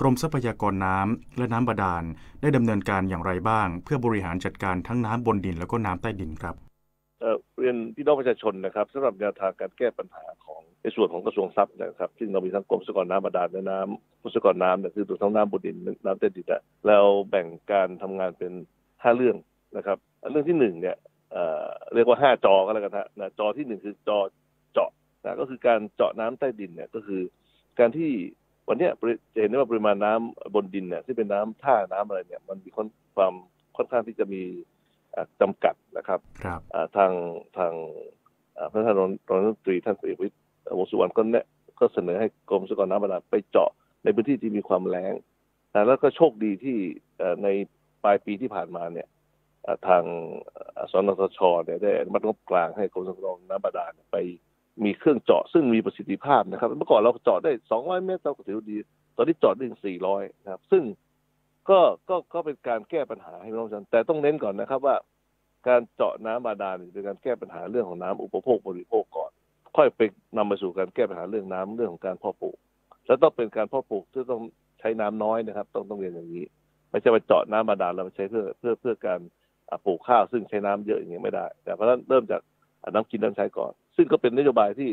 กรมทรัพยากรน้ำและน้ำบาดาลได้ดำเนินการอย่างไรบ้าง เพื่อบริหารจัดการทั้งน้ำบนดินแล้วก็น้ำใต้ดินครับ เรียนพี่น้องประชาชนนะครับ สำหรับแนวทางการแก้ปัญหาของในส่วนของกระทรวงทรัพย์นะครับซึ่งเรามีทั้งกรมทรัพยากรน้ำบาดาลและน้ำทรัพยากรน้ำเนี่ยคือตัวทั้งน้ำบนดินน้ำใต้ดินะเราแบ่งการทำงานเป็นห้าเรื่องนะครับเรื่องที่หนึ่งเนี่ยเรียกว่าห้าจอก็แล้วกันนะจอที่หนึ่งคือจอเจาะนะก็คือการเจาะน้ำใต้ดินเนี่ยก็คือการที่วันนี้จะเห็นได้ว่าปริมาณน้ำบนดินเนี่ยที่เป็นน้ำท่าน้ำอะไรเนี่ย มันมีความค่อนข้างที่จะมีจำกัดนะครับครับทางทางพระท่านรัฐมนตรี ท่านเอกวิทย์วงสุวรรณก็แนะก็เสนอให้กรมสุัพน้ำบาดาลไปเจาะในพื้นที่ที่มีความแล้งแล้วก็โชคดีที่ในปลายปีที่ผ่านมาเนี่ยทางสนชเนี่ยได้มัดงบกลางให้กรมสำรองน้ำบาดาลไปมีเครื่องเจาะซึ่งมีประสิทธิภาพนะครับ เมื่อก่อนเราเจาะได้200เมตรเราก็ถือดี ตอนนี้เจาะได้ถึง400นะครับ ซึ่งก็ก็ก็เป็นการแก้ปัญหาให้น้องรชันแต่ต้องเน้นก่อนนะครับว่า การเจาะน้ำบาดาลเป็นการแก้ปัญหาเรื่องของน้ำอุปโภคบริโภคก่อน ค่อยไปนำมาสู่การแก้ปัญหาเรื่องน้ำเรื่องของการพ่อปลูกแล้วต้องเป็นการพ่อปลูกที่ต้องใช้น้ำน้อยนะครับต้องต้องเรียนอย่างนี้ ไม่ใช่ว่าเจาะน้ำบาดาลแล้วใช้เพื่อเพื่อเพื่อการปลูกข้าวซึ่งใช้น้ำเยอะอย่างเงี้ยไม่ได้ แต่ เพราะนั้นเริ่มจาก น้ำกินน้ำใช้ก่อน ซึ่งก็เป็นนโยบายที่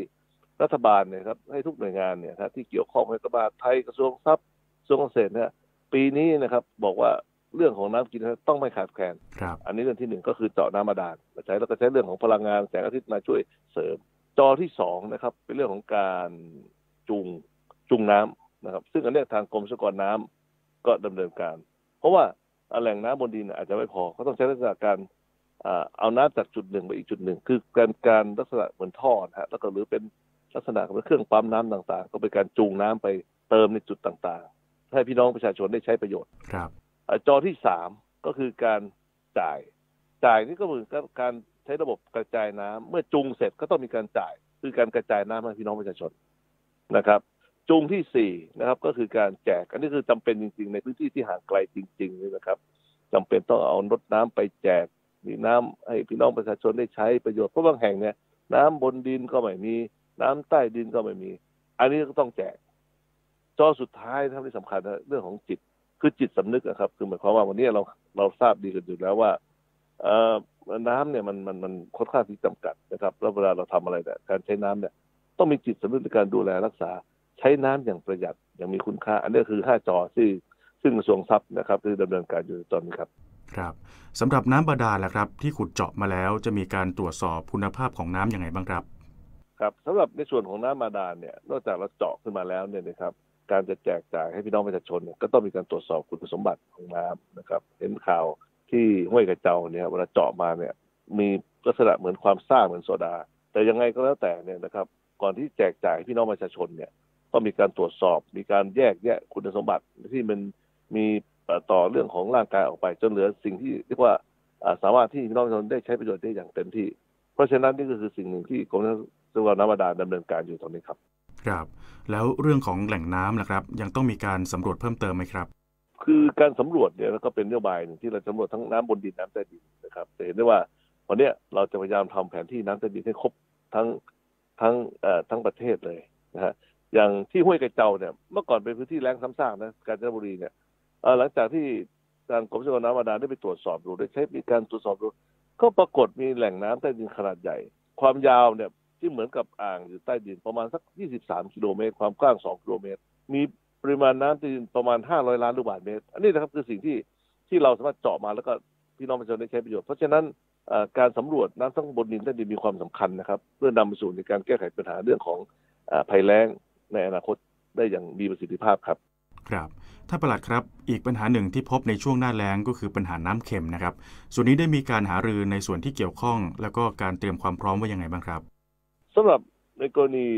รัฐบาลเนี่ยครับให้ทุกหน่วยงานเนี่ยที่เกี่ยวข้องรัฐบาลไทยกระทรวงทรัพย์กระทรวงเกษตรเนี่ย ปีนี้นะครับบอกว่าเรื่องของน้ำกินต้องไม่ขาดแคลนอันนี้เรื่องที่หนึ่งก็คือเจาะน้ำมาดาน ใช้แล้วก็ใช้เรื่องของพลังงานแสงอาทิตย์มาช่วยเสริมจอที่สองนะครับ เป็นเรื่องของการจุงจุงน้ำนะครับ ซึ่งอันนี้ทางกรมสักรน้ำก็ดำเนินการ เพราะว่าแหล่งน้ำบนดิน อาจจะไม่พอ ก็ต้องใช้ลักษณะการเอาน้ำจากจุดหนึ่งไปอีกจุดหนึ่งคือการการลักษณะเหมือนท่อนะฮะแล้วก็หรือเป็นลักษณะของเครื่องปั๊มน้ำต่าง ๆ ก็เป็นการจูงน้ำไปเติมในจุดต่างๆให้พี่น้องประชาชนได้ใช้ประโยชน์ครับจอที่สามก็คือการจ่าย จ่ายนี่ก็เหมือนกับการใช้ระบบกระจายน้ำ เมื่อจูงเสร็จก็ต้องมีการจ่าย คือการกระจายน้ำให้พี่น้องประชาชนนะครับจูงที่สี่นะครับก็คือการแจก อันนี้คือจำเป็นจริงๆ ในพื้นที่ที่ห่างไกลจริงๆนี่นะครับ จำเป็นต้องเอารถน้ำไปแจกมีน้ำให้พี่น้องประชาชนได้ใช้ประโยชน์เพราะบางแห่งเนี่ยน้ำบนดินก็ไม่มีน้ำใต้ดินก็ไม่มี อันนี้ก็ต้องแจกจอสุดท้ายท่านที่สำคัญนะเรื่องของจิตคือจิตสำนึกนะครับ คือหมายความว่าวันนี้เราเราทราบดีกันอยู่แล้วว่า เอ่อน้ำเนี่ยมันมันมันค่อนข้างที่จำกัดนะครับ แล้วเวลาเราทำอะไรเนี่ยการใช้น้ำเนี่ย ต้องมีจิตสำนึกในการดูแลรักษาใช้น้ำอย่างประหยัดอย่างมีคุณค่าอันนี้คือ 5 จอซึ่งซึ่งส่วงทรัพย์นะครับที่ดำเนินการอยู่ตอนนี้ครับ ครับสำหรับน้ำบาดาลนะครับ ที่ขุดเจาะมาแล้ว จะมีการตรวจสอบคุณภาพของน้ํอย่างไรบ้างครับ ครับสำหรับในส่วนของน้ำบาดาลเนี่ยนอกจากเราเจาะขึ้นมาแล้วเนี่ยนะครับการจะแจกจ่ายให้พี่น้องประชาชนเนี่ยก็ต้องมีการตรวจสอบคุณสมบัติของน้ำนะครับ เห็นข่าวที่ห้วยกระเจ้าเนี่ยเวลาเจาะมาเนี่ยมีลักษณะเหมือนความซ่าเหมือนโซดา แต่ยังไงก็แล้วแต่เนี่ยนะครับก่อนที่แจกจ่ายให้พี่น้องประชาชนเนี่ยต้องมีการตรวจสอบมีการแยกแยะคุณสมบัติ ที่มันมีต่อเรื่องของร่างกายออกไปจนเหลือสิ่งที่เรียกว่าสามารถที่พี่น้องประชาชนได้ใช้ประโยชน์ได้อย่างเต็มที่ เพราะฉะนั้นนี่ก็คือสิ่งหนึ่งที่กรมทรัพยากรน้ำบาดาลดำเนินการอยู่ตรงนี้ครับ ครับ แล้วเรื่องของแหล่งน้ำนะครับ ยังต้องมีการสำรวจเพิ่มเติมไหมครับ คือการสำรวจเนี่ยก็เป็นนโยบายหนึ่งที่เราสำรวจทั้งน้ำบนดินน้ำใต้ดินนะครับจะเห็นได้ว่าวันนี้เราจะพยายามทำแผนที่น้ำใต้ดินให้ครบทั้งทั้งทั้งประเทศเลยนะฮะอย่างที่ห้วยไก่เจ้าเนี่ยเมื่อก่อนเป็นพื้นที่แลงซ้ำซากนะกาญจนบุรีเนี่ยหลังจากที่ทางกรมชลประทานได้ไปตรวจสอบดูได้ใช้มีการตรวจสอบดูก็ปรากฏมีแหล่งน้ำใต้ดินขนาดใหญ่ ความยาวเนี่ยที่เหมือนกับอ่างอยู่ใต้ดินประมาณสัก 23 กิโลเมตรความกว้าง 2 กิโลเมตร มีปริมาณน้ำใต้ดินประมาณ 500 ล้านลูกบาศก์เมตร อันนี้นะครับคือสิ่งที่ที่เราสามารถเจาะมาแล้วก็พี่น้องประชาชนได้ใช้ประโยชน์ เพราะฉะนั้นการสำรวจน้ำทั้งบนดินใต้ดินมีความสำคัญนะครับ เพื่อนำไปสู่ในการแก้ไขปัญหาเรื่องของภัยแล้งในอนาคตได้อย่างมีประสิทธิภาพครับครับถ้าประหลัดครับอีกปัญหาหนึ่งที่พบในช่วงหน้าแล้งก็คือปัญหาน้ำเค็มนะครับส่วนนี้ได้มีการหารือในส่วนที่เกี่ยวข้อง แล้วก็การเตรียมความพร้อมว่ายังไงบ้างครับ สำหรับในกรณี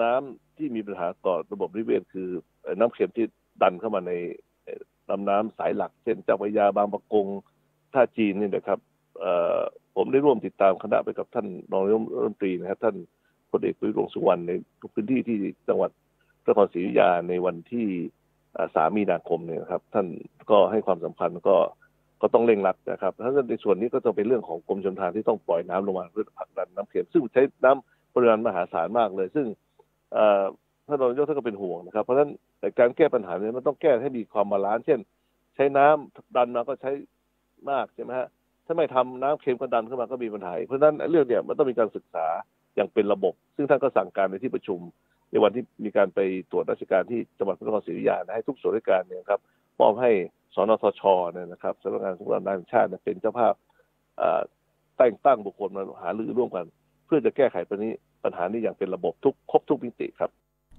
น้ำที่มีปัญหาต่อระบบนิเวศคือน้ำเค็มที่ดันเข้ามาในลำน้ำสายหลักเช่นเจ้าพระยาบางปะกงท่าจีนนี่นะครับผมได้ร่วมติดตามคณะไปกับท่านรองนายกรัฐมนตรีนะครับ ท่านลเอกประวิตรวงสุวรรณในพื้นที่ที่จังหวัดพระนครศรีอยุธยาในวันที่สามีนาคมเนี่ยครับ ท่านก็ให้ความสำคัญก็ก็ต้องเร่งรัดนะครับท้าในส่วนนี้ก็จะเป็นเรื่องของกรมชลทานที่ต้องปล่อยน้ำลงมาเพื่อผลักดันน้ำเข็ม ซึ่งใช้น้ำปริมาณมหาศาลมากเลยซึ่งท่านรองายกท่านก็เป็นห่วงนะครับเพราะฉะนั้นการแก้ปัญหาเนี่ยมันต้องแก้ให้มีความบาลานซ์เช่น ใช้น้ำดันมาก็ใช้มากใช่ไหมฮะถ้าไม่ทำน้ำเค็มก็ดันขึ้นมาก็มีปัญหาเพราะฉะนั้นเรื่องเนี่ยมันต้องมีการศึกษาอย่างเป็นระบบซึ่งท่านก็สั่งการในที่ประชุมในวันที่มีการไปตรวจราชการที่จังหวัดพระนครศรีอยุธยาให้ทุกส่วนราชการเนี่ยครับมอบให้สนทชเนี่ยนะครับสำนักงานสุขภาพแห่งชาติ เป็นเจ้าภาพแต่งตั้งบุคคลมาหารือร่วมกัน เพื่อจะแก้ไขปัญหาปัญหานี้อย่างเป็นระบบทุกครบทุกมิติครับ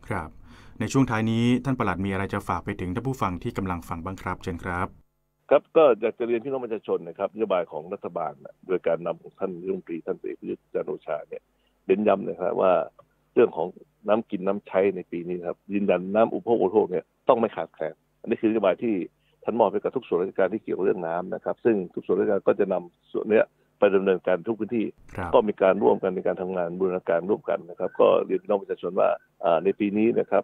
ครับในช่วงท้ายนี้ ท่านประหลัดมีอะไรจะฝากไปถึงท่านผู้ฟังที่กำลังฟังบ้างครับเชิญครับครับ ก็อยากจะเรียนพี่น้องประชาชนนะครับนโยบายของรัฐบาลโดยการนำของท่านรัฐมนตรีท่านเอกยุทธจันโอชาเนี่ยเน้นย้ำนะครับว่าเรื่องของน้ำกินน้ำใช้ในปีนี้ครับยืนยันน้ำอุปโภคบริโภคเนี่ยต้องไม่ขาดแคลนอันนี้คือนโยบายที่ท่านมอบให้กับทุกส่วนราชการที่เกี่ยวเรื่องน้ำนะครับ ซึ่งทุกส่วนราชการก็จะนำส่วนเนี้ยไปดำเนินการทุกพื้นที่ก็มีการร่วมกันในการทำงานบูรณาการร่วมกันนะครับก็เรียนน้องประชาชนว่าในปีนี้นะครับ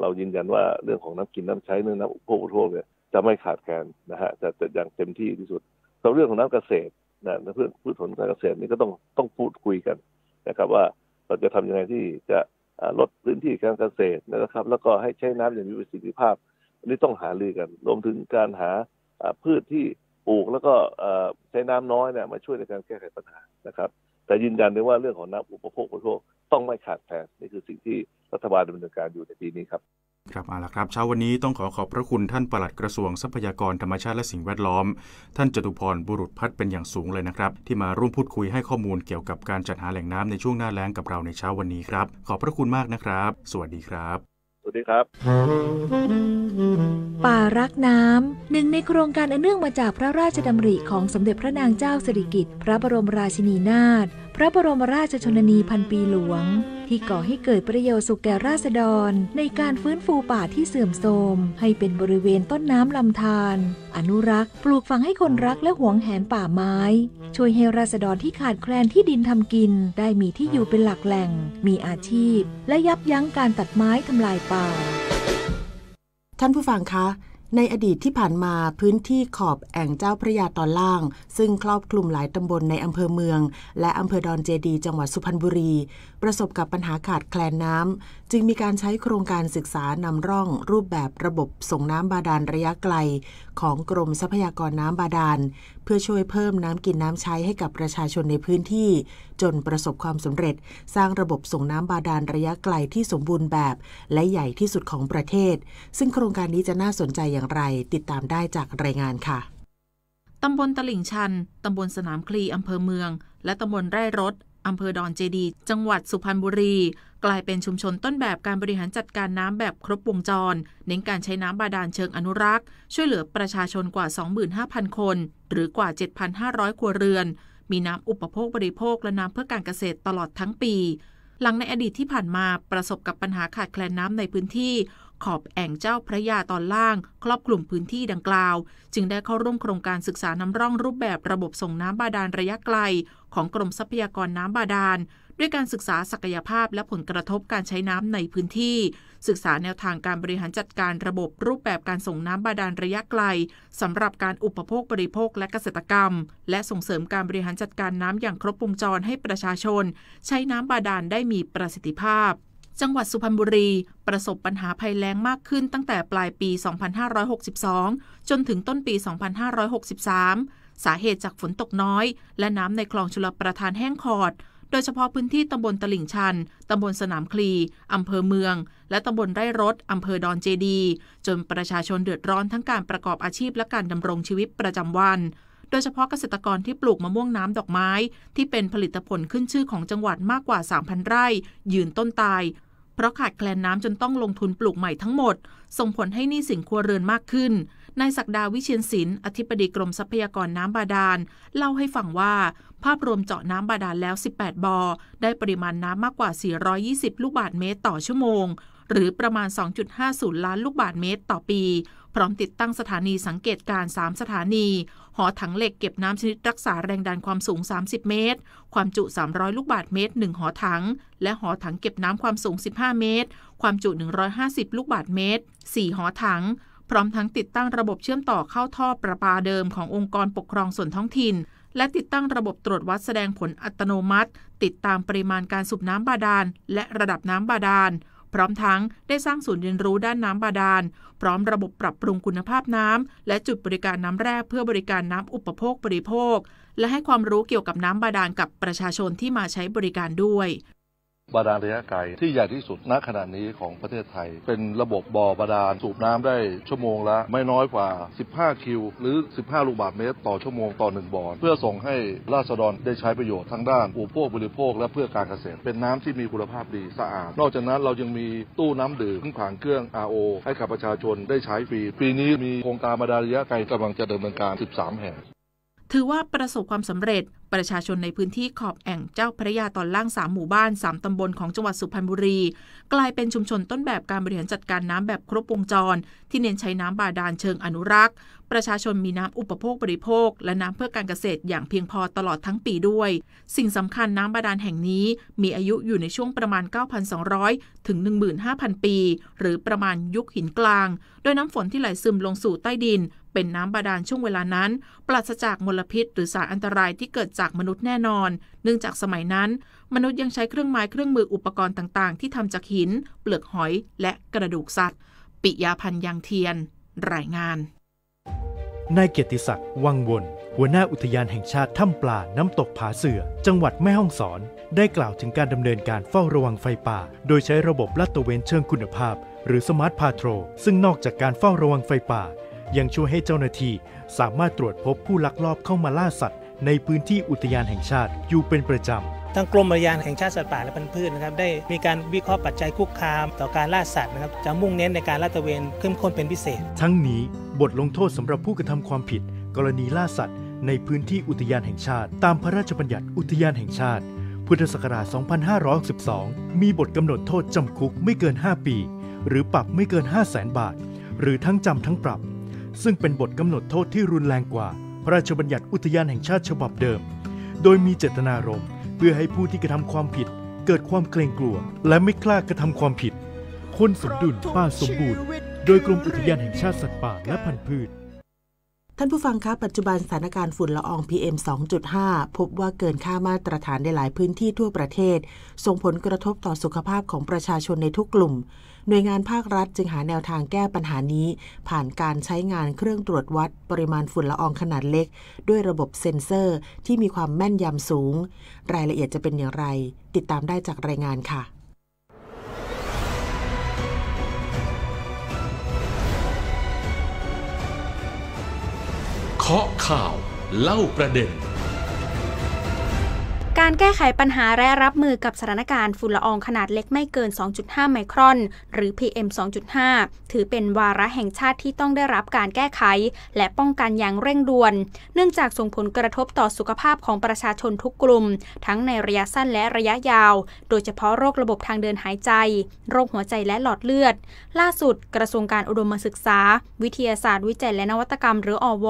เรายืนยันว่าเรื่องของน้ำกินน้ำใช้เรื่องน้ำอุปโภคบริโภคเนี่ยจะไม่ขาดแคลนนะฮะจะจะอย่างเต็มที่ที่สุดสำหรับเรื่องของน้ำเกษตรนะเพื่อพืชผลการเกษตรนี่ก็ต้องต้องพูดคุยกันนะครับว่าเราจะทำยังไงที่จะลดพื้นที่การเกษตรนะครับ แล้วก็ให้ใช้น้ำอย่างมีประสิทธิภาพนนี่ต้องหารือกันรวมถึงการหาพืชที่ปลูกแล้วก็ใช้น้ำน้อยเนี่ยมาช่วยในการแก้ไขปัญหานะครับ แต่ยืนยันได้ว่าเรื่องของน้ำอุปโภคบริโภคต้องไม่ขาดแคลนนี่คือสิ่งที่รัฐบาลดำเนินการอยู่ในปีนี้ครับครับเอาละครับเช้าวันนี้ต้องขอขอบพระคุณท่านปลัดกระทรวงทรัพยากรธรรมชาติและสิ่งแวดล้อม ท่านจตุพรบุรุษพัฒน์เป็นอย่างสูงเลยนะครับ ที่มาร่วมพูดคุยให้ข้อมูลเกี่ยวกับการจัดหาแหล่งน้ำในช่วงหน้าแล้งกับเราในเช้าวันนี้ครับขอบพระคุณมากนะครับ สวัสดีครับสวัสดีครับ ป่ารักน้ำหนึ่งในโครงการอันเนื่องมาจากพระราชดำริของสมเด็จพระนางเจ้าสิริกิติ์พระบรมราชินีนาถพระบรมราชชนนีพันปีหลวง ที่ก่อให้เกิดประโยชน์สุขแก่ราษฎร ในการฟื้นฟูป่าที่เสื่อมโทรม ให้เป็นบริเวณต้นน้ำลำธารอนุรักษ์ ปลูกฝังให้คนรักและหวงแหนป่าไม้ ช่วยให้ราษฎรที่ขาดแคลนที่ดินทำกิน ได้มีที่อยู่เป็นหลักแหล่ง มีอาชีพ และยับยั้งการตัดไม้ทำลายป่าท่านผู้ฟังคะในอดีตที่ผ่านมาพื้นที่ขอบแอ่งเจ้าพระยาตอนล่าง ซึ่งครอบคลุมหลายตำบลในอำเภอเมือง และอำเภอดอนเจดีจังหวัดสุพรรณบุรี ประสบกับปัญหาขาดแคลนน้ำ จึงมีการใช้โครงการศึกษานำร่องรูปแบบระบบส่งน้ำบาดาลระยะไกลของกรมทรัพยากรน้ำบาดาลเพื่อช่วยเพิ่มน้ำกินน้ำใช้ให้กับประชาชนในพื้นที่ จนประสบความสำเร็จ สร้างระบบส่งน้ำบาดาลระยะไกลที่สมบูรณ์แบบ และใหญ่ที่สุดของประเทศ ซึ่งโครงการนี้จะน่าสนใจอย่างไร ติดตามได้จากรายงานค่ะตำบลตลิ่งชันตำบลสนามคลีอำเภอเมือง และตำบลไร่รถอำเภอดอนเจดี จังหวัดสุพรรณบุรี กลายเป็นชุมชนต้นแบบการบริหารจัดการน้ำแบบครบวงจรเน้นการใช้น้ำบาดาลเชิงอนุรักษ์ ช่วยเหลือประชาชนกว่า 25,000 คน หรือกว่า 7,500 ครัวเรือน มีน้ำอุปโภคบริโภคและน้ำเพื่อการเกษตรตลอดทั้งปี หลังในอดีตที่ผ่านมาประสบกับปัญหาขาดแคลนน้ำในพื้นที่ ขอบแอ่งเจ้าพระยาตอนล่าง ครอบกลุ่มพื้นที่ดังกล่าว จึงได้เข้าร่วมโครงการศึกษาน้ำร่องรูปแบบระบบส่งน้ำบาดาลระยะไกลของกรมทรัพยากรน้ำบาดาลด้วยการศึกษาศักยภาพและผลกระทบการใช้น้ำในพื้นที่ ศึกษาแนวทางการบริหารจัดการระบบรูปแบบการส่งน้ำบาดาลระยะไกลสำหรับการอุปโภคบริโภคและเกษตรกรรม และส่งเสริมการบริหารจัดการน้ำอย่างครบวงจรให้ประชาชน ใช้น้ำบาดาลได้มีประสิทธิภาพ จังหวัดสุพรรณบุรีประสบปัญหาภัยแล้งมากขึ้นตั้งแต่ปลายปี 2562 จนถึงต้นปี 2563สาเหตุจากฝนตกน้อย และน้ำในคลองชลประทานแห้งขอด โดยเฉพาะพื้นที่ตำบลตลิ่งชันตำบลสนามคลีอำเภอเมือง และตำบลไร่รถอำเภอดอนเจดี จนประชาชนเดือดร้อนทั้งการประกอบอาชีพและการดำรงชีวิตประจำวัน โดยเฉพาะเกษตรกรที่ปลูกมะม่วงน้ำดอกไม้ ที่เป็นผลิตผลขึ้นชื่อของจังหวัดมากกว่า 3,000 ไร่ ยืนต้นตาย เพราะขาดแคลนน้ำจนต้องลงทุนปลูกใหม่ทั้งหมด ส่งผลให้นี่สิ่งครัวเรือนมากขึ้นนายศักดาวิเชียนศิลป์อธิบดีกรมทรัพยากรน้ำบาดาล เล่าให้ฟังว่า ภาพรวมเจาะน้ำบาดาลแล้ว 18บอได้ปริมาณน้ำมากกว่า 420 ลูกบาทเมตรต่อชั่วโมง หรือประมาณ 2.50 ล้านลูกบาทเมตรต่อปี พร้อมติดตั้งสถานีสังเกตการ 3 สถานี หอถังเหล็กเก็บน้ำชนิดรักษาแรงดันความสูง 30 เมตร ความจุ 300 ลูกบาทเมตร 1 หอถังและหอถังเก็บน้ำความสูง 15 เมตร ความจุ 150 ลูกบาทเมตร 4 หอถังพร้อมทั้งติดตั้งระบบเชื่อมต่อเข้าท่อประปาเดิมขององค์กรปกครองส่วนท้องถิ่น และติดตั้งระบบตรวจวัดแสดงผลอัตโนมัติ ติดตามปริมาณการสูบน้ำบาดาลและระดับน้ำบาดาลพร้อมทั้งได้สร้างศูนย์เรียนรู้ด้านน้ำบาดาลพร้อมระบบปรับปรุงคุณภาพน้ำและจุดบริการน้ำแร่เพื่อบริการน้ำอุปโภคบริโภค และให้ความรู้เกี่ยวกับน้ำบาดาลกับประชาชนที่มาใช้บริการด้วยบาดาลระยะไกล ที่ใหญ่ที่สุดณขณะนี้ของประเทศไทย เป็นระบบบ่อบาดาล สูบน้ำได้ชั่วโมงละ ไม่น้อยกว่า 15 คิว หรือ 15 ลูกบาศก์เมตรต่อชั่วโมงต่อหนึ่งบ่อเพื่อส่งให้ราษฎรได้ใช้ประโยชน์ทั้งด้านอุปโภคบริโภคและเพื่อการเกษตร เป็นน้ำที่มีคุณภาพดีสะอาด นอกจากนั้นเรายังมีตู้น้ำดื่มผขางเครื่อง RO ให้กับประชาชนได้ใช้ฟรีปีนี้มีโครงการบาดาลระยะไกลกำลังจะดำเนินการ 13 แห่งถือว่าประสบความสำเร็จประชาชนในพื้นที่ขอบแอ่งเจ้าพระยาตอนล่างสามหมู่บ้าน 3ตำบลของจังหวัดสุพรรณบุรี กลายเป็นชุมชนต้นแบบการบริหารจัดการน้ำแบบครบวงจร ที่เน้นใช้น้ำบาดาลเชิงอนุรักษ์ ประชาชนมีน้ำอุปโภคบริโภค และน้ำเพื่อการเกษตรอย่างเพียงพอตลอดทั้งปีด้วย สิ่งสำคัญน้ำบาดาลแห่งนี้มีอายุอยู่ในช่วงประมาณ 9,200 ถึง 15,000 ปี หรือประมาณยุคหินกลางโดยน้ำฝนที่ไหลซึมลงสู่ใต้ดินเป็นน้ำบาดาลช่วงเวลานั้น ปราศจากมลพิษ หรือสารอันตรายที่เกิดจากมนุษย์แน่นอน เนื่องจากสมัยนั้น มนุษย์ยังใช้เครื่องไม้ เครื่องมืออุปกรณ์ต่างๆ ที่ทำจากหิน เปลือกหอย และกระดูกสัตว์ ปิยาพันยังเทียน รายงาน นายเกียรติศักดิ์วังวน หัวหน้าอุทยานแห่งชาติถ้ำปลาน้ำตกผาเสือจังหวัดแม่ฮ่องสอนได้กล่าวถึงการดำเนินการเฝ้าระวังไฟป่า โดยใช้ระบบลาดตระเวนเชิงคุณภาพ หรือสมาร์ทพาโทรซึ่งนอกจากการเฝ้าระวังไฟป่ายังช่วยให้เจ้าหน้าที่สามารถตรวจพบผู้ลักลอบเข้ามาล่าสัตว์ ในพื้นที่อุทยานแห่งชาติอยู่เป็นประจำทางกรมอุทยานแห่งชาติสัตว์ป่าและพันธุ์พืชนะครับ ได้มีการวิเคราะห์ปัจจัยคุกคามต่อการล่าสัตว์นะครับจะมุ่งเน้นในการล่าตะเวนเข้มข้นเป็นพิเศษ ทั้งนี้บทลงโทษสำหรับผู้กระทำความผิด กรณีล่าสัตว์ ในพื้นที่อุทยานแห่งชาติตามพระราชบัญญัติอุทยานแห่งชาติ พุทธศักราช 2 5 6 2มีบทกำหนดโทษจำคุกไม่เกิน 5 ปี หรือปรับไม่เกิน 5 0 0 0 0 0บาท หรือทั้งจาทั้งปรับซึ่งเป็นบทกำหนดโทษที่รุนแรงกว่า พระราชบัญญัติอุทยานแห่งชาติฉบับเดิม โดยมีเจตนารมณ์เพื่อให้ผู้ที่กระทำความผิด เกิดความเกรงกลัว และไม่กล้ากระทำความผิด คนสมดุลป้าสมบูรณ์ โดยกรมอุทยานแห่งชาติสัตว์ป่าและพันธุ์พืชท่านผู้ฟังคะ ปัจจุบันสถานการณ์ฝุ่นละออง PM 2.5 พบว่าเกินค่ามาตรฐานในหลายพื้นที่ทั่วประเทศ ส่งผลกระทบต่อสุขภาพของประชาชนในทุกกลุ่ม หน่วยงานภาครัฐจึงหาแนวทางแก้ปัญหานี้ ผ่านการใช้งานเครื่องตรวจวัดปริมาณฝุ่นละอองขนาดเล็ก ด้วยระบบเซ็นเซอร์ที่มีความแม่นยำสูง รายละเอียดจะเป็นอย่างไร ติดตามได้จากรายงานค่ะเคาะข่าว เล่าประเด็นการแก้ไขปัญหาและรับมือกับสถานการณ์ฝุ่นละอองขนาดเล็กไม่เกิน 2.5 ไมครอน หรือ PM 2.5 ถือเป็นวาระแห่งชาติที่ต้องได้รับการแก้ไข และป้องกันอย่างเร่งด่วน เนื่องจากส่งผลกระทบต่อสุขภาพของประชาชนทุกกลุ่ม ทั้งในระยะสั้นและระยะยาว โดยเฉพาะโรคระบบทางเดินหายใจ โรคหัวใจและหลอดเลือด ล่าสุด กระทรวงการอุดมศึกษา วิทยาศาสตร์วิจัย และนวัตกรรมหรืออว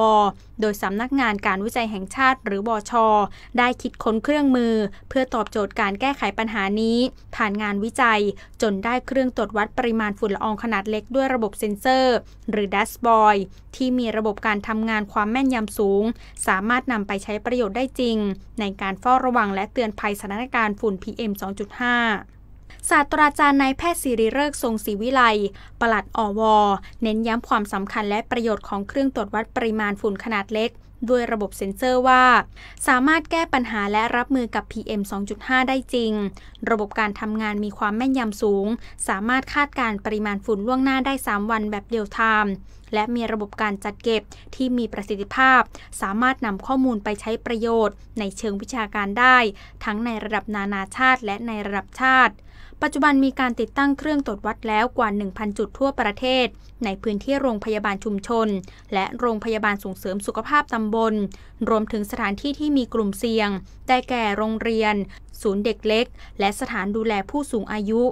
โดยสำนักงานการวิจัยแห่งชาติ หรือบอชอได้คิดค้นเครื่องมือ เพื่อตอบโจทย์การแก้ไขปัญหานี้ ผ่านงานวิจัยจนได้เครื่องตรวจวัดปริมาณฝุ่นละอองขนาดเล็กด้วยระบบเซ็นเซอร์ หรือดัสบอยที่มีระบบการทำงานความแม่นยำสูง สามารถนำไปใช้ประโยชน์ได้จริง ในการเฝ้าระวังและเตือนภัยสถานการณ์ฝุ่น PM 2.5ศาสตราจารย์นายแพทย์สิริเลิกทรงศรีวิไลปลัดอว เน้นย้ำความสำคัญและประโยชน์ของเครื่องตรวจวัดปริมาณฝุ่นขนาดเล็ก ด้วยระบบเซ็นเซอร์ว่า สามารถแก้ปัญหาและรับมือกับ PM 2.5 ได้จริง ระบบการทำงานมีความแม่นยำสูง สามารถคาดการปริมาณฝุ่นล่วงหน้าได้ 3 วันแบบเดียวทามและมีระบบการจัดเก็บที่มีประสิทธิภาพ สามารถนำข้อมูลไปใช้ประโยชน์ในเชิงวิชาการได้ ทั้งในระดับนานาชาติและในระดับชาติปัจจุบันมีการติดตั้งเครื่องตรวจวัดแล้วกว่า 1,000 จุดทั่วประเทศ ในพื้นที่โรงพยาบาลชุมชน และโรงพยาบาลส่งเสริมสุขภาพตำบล รวมถึงสถานที่ที่มีกลุ่มเสี่ยง ได้แก่โรงเรียน ศูนย์เด็กเล็ก และสถานดูแลผู้สูงอายุ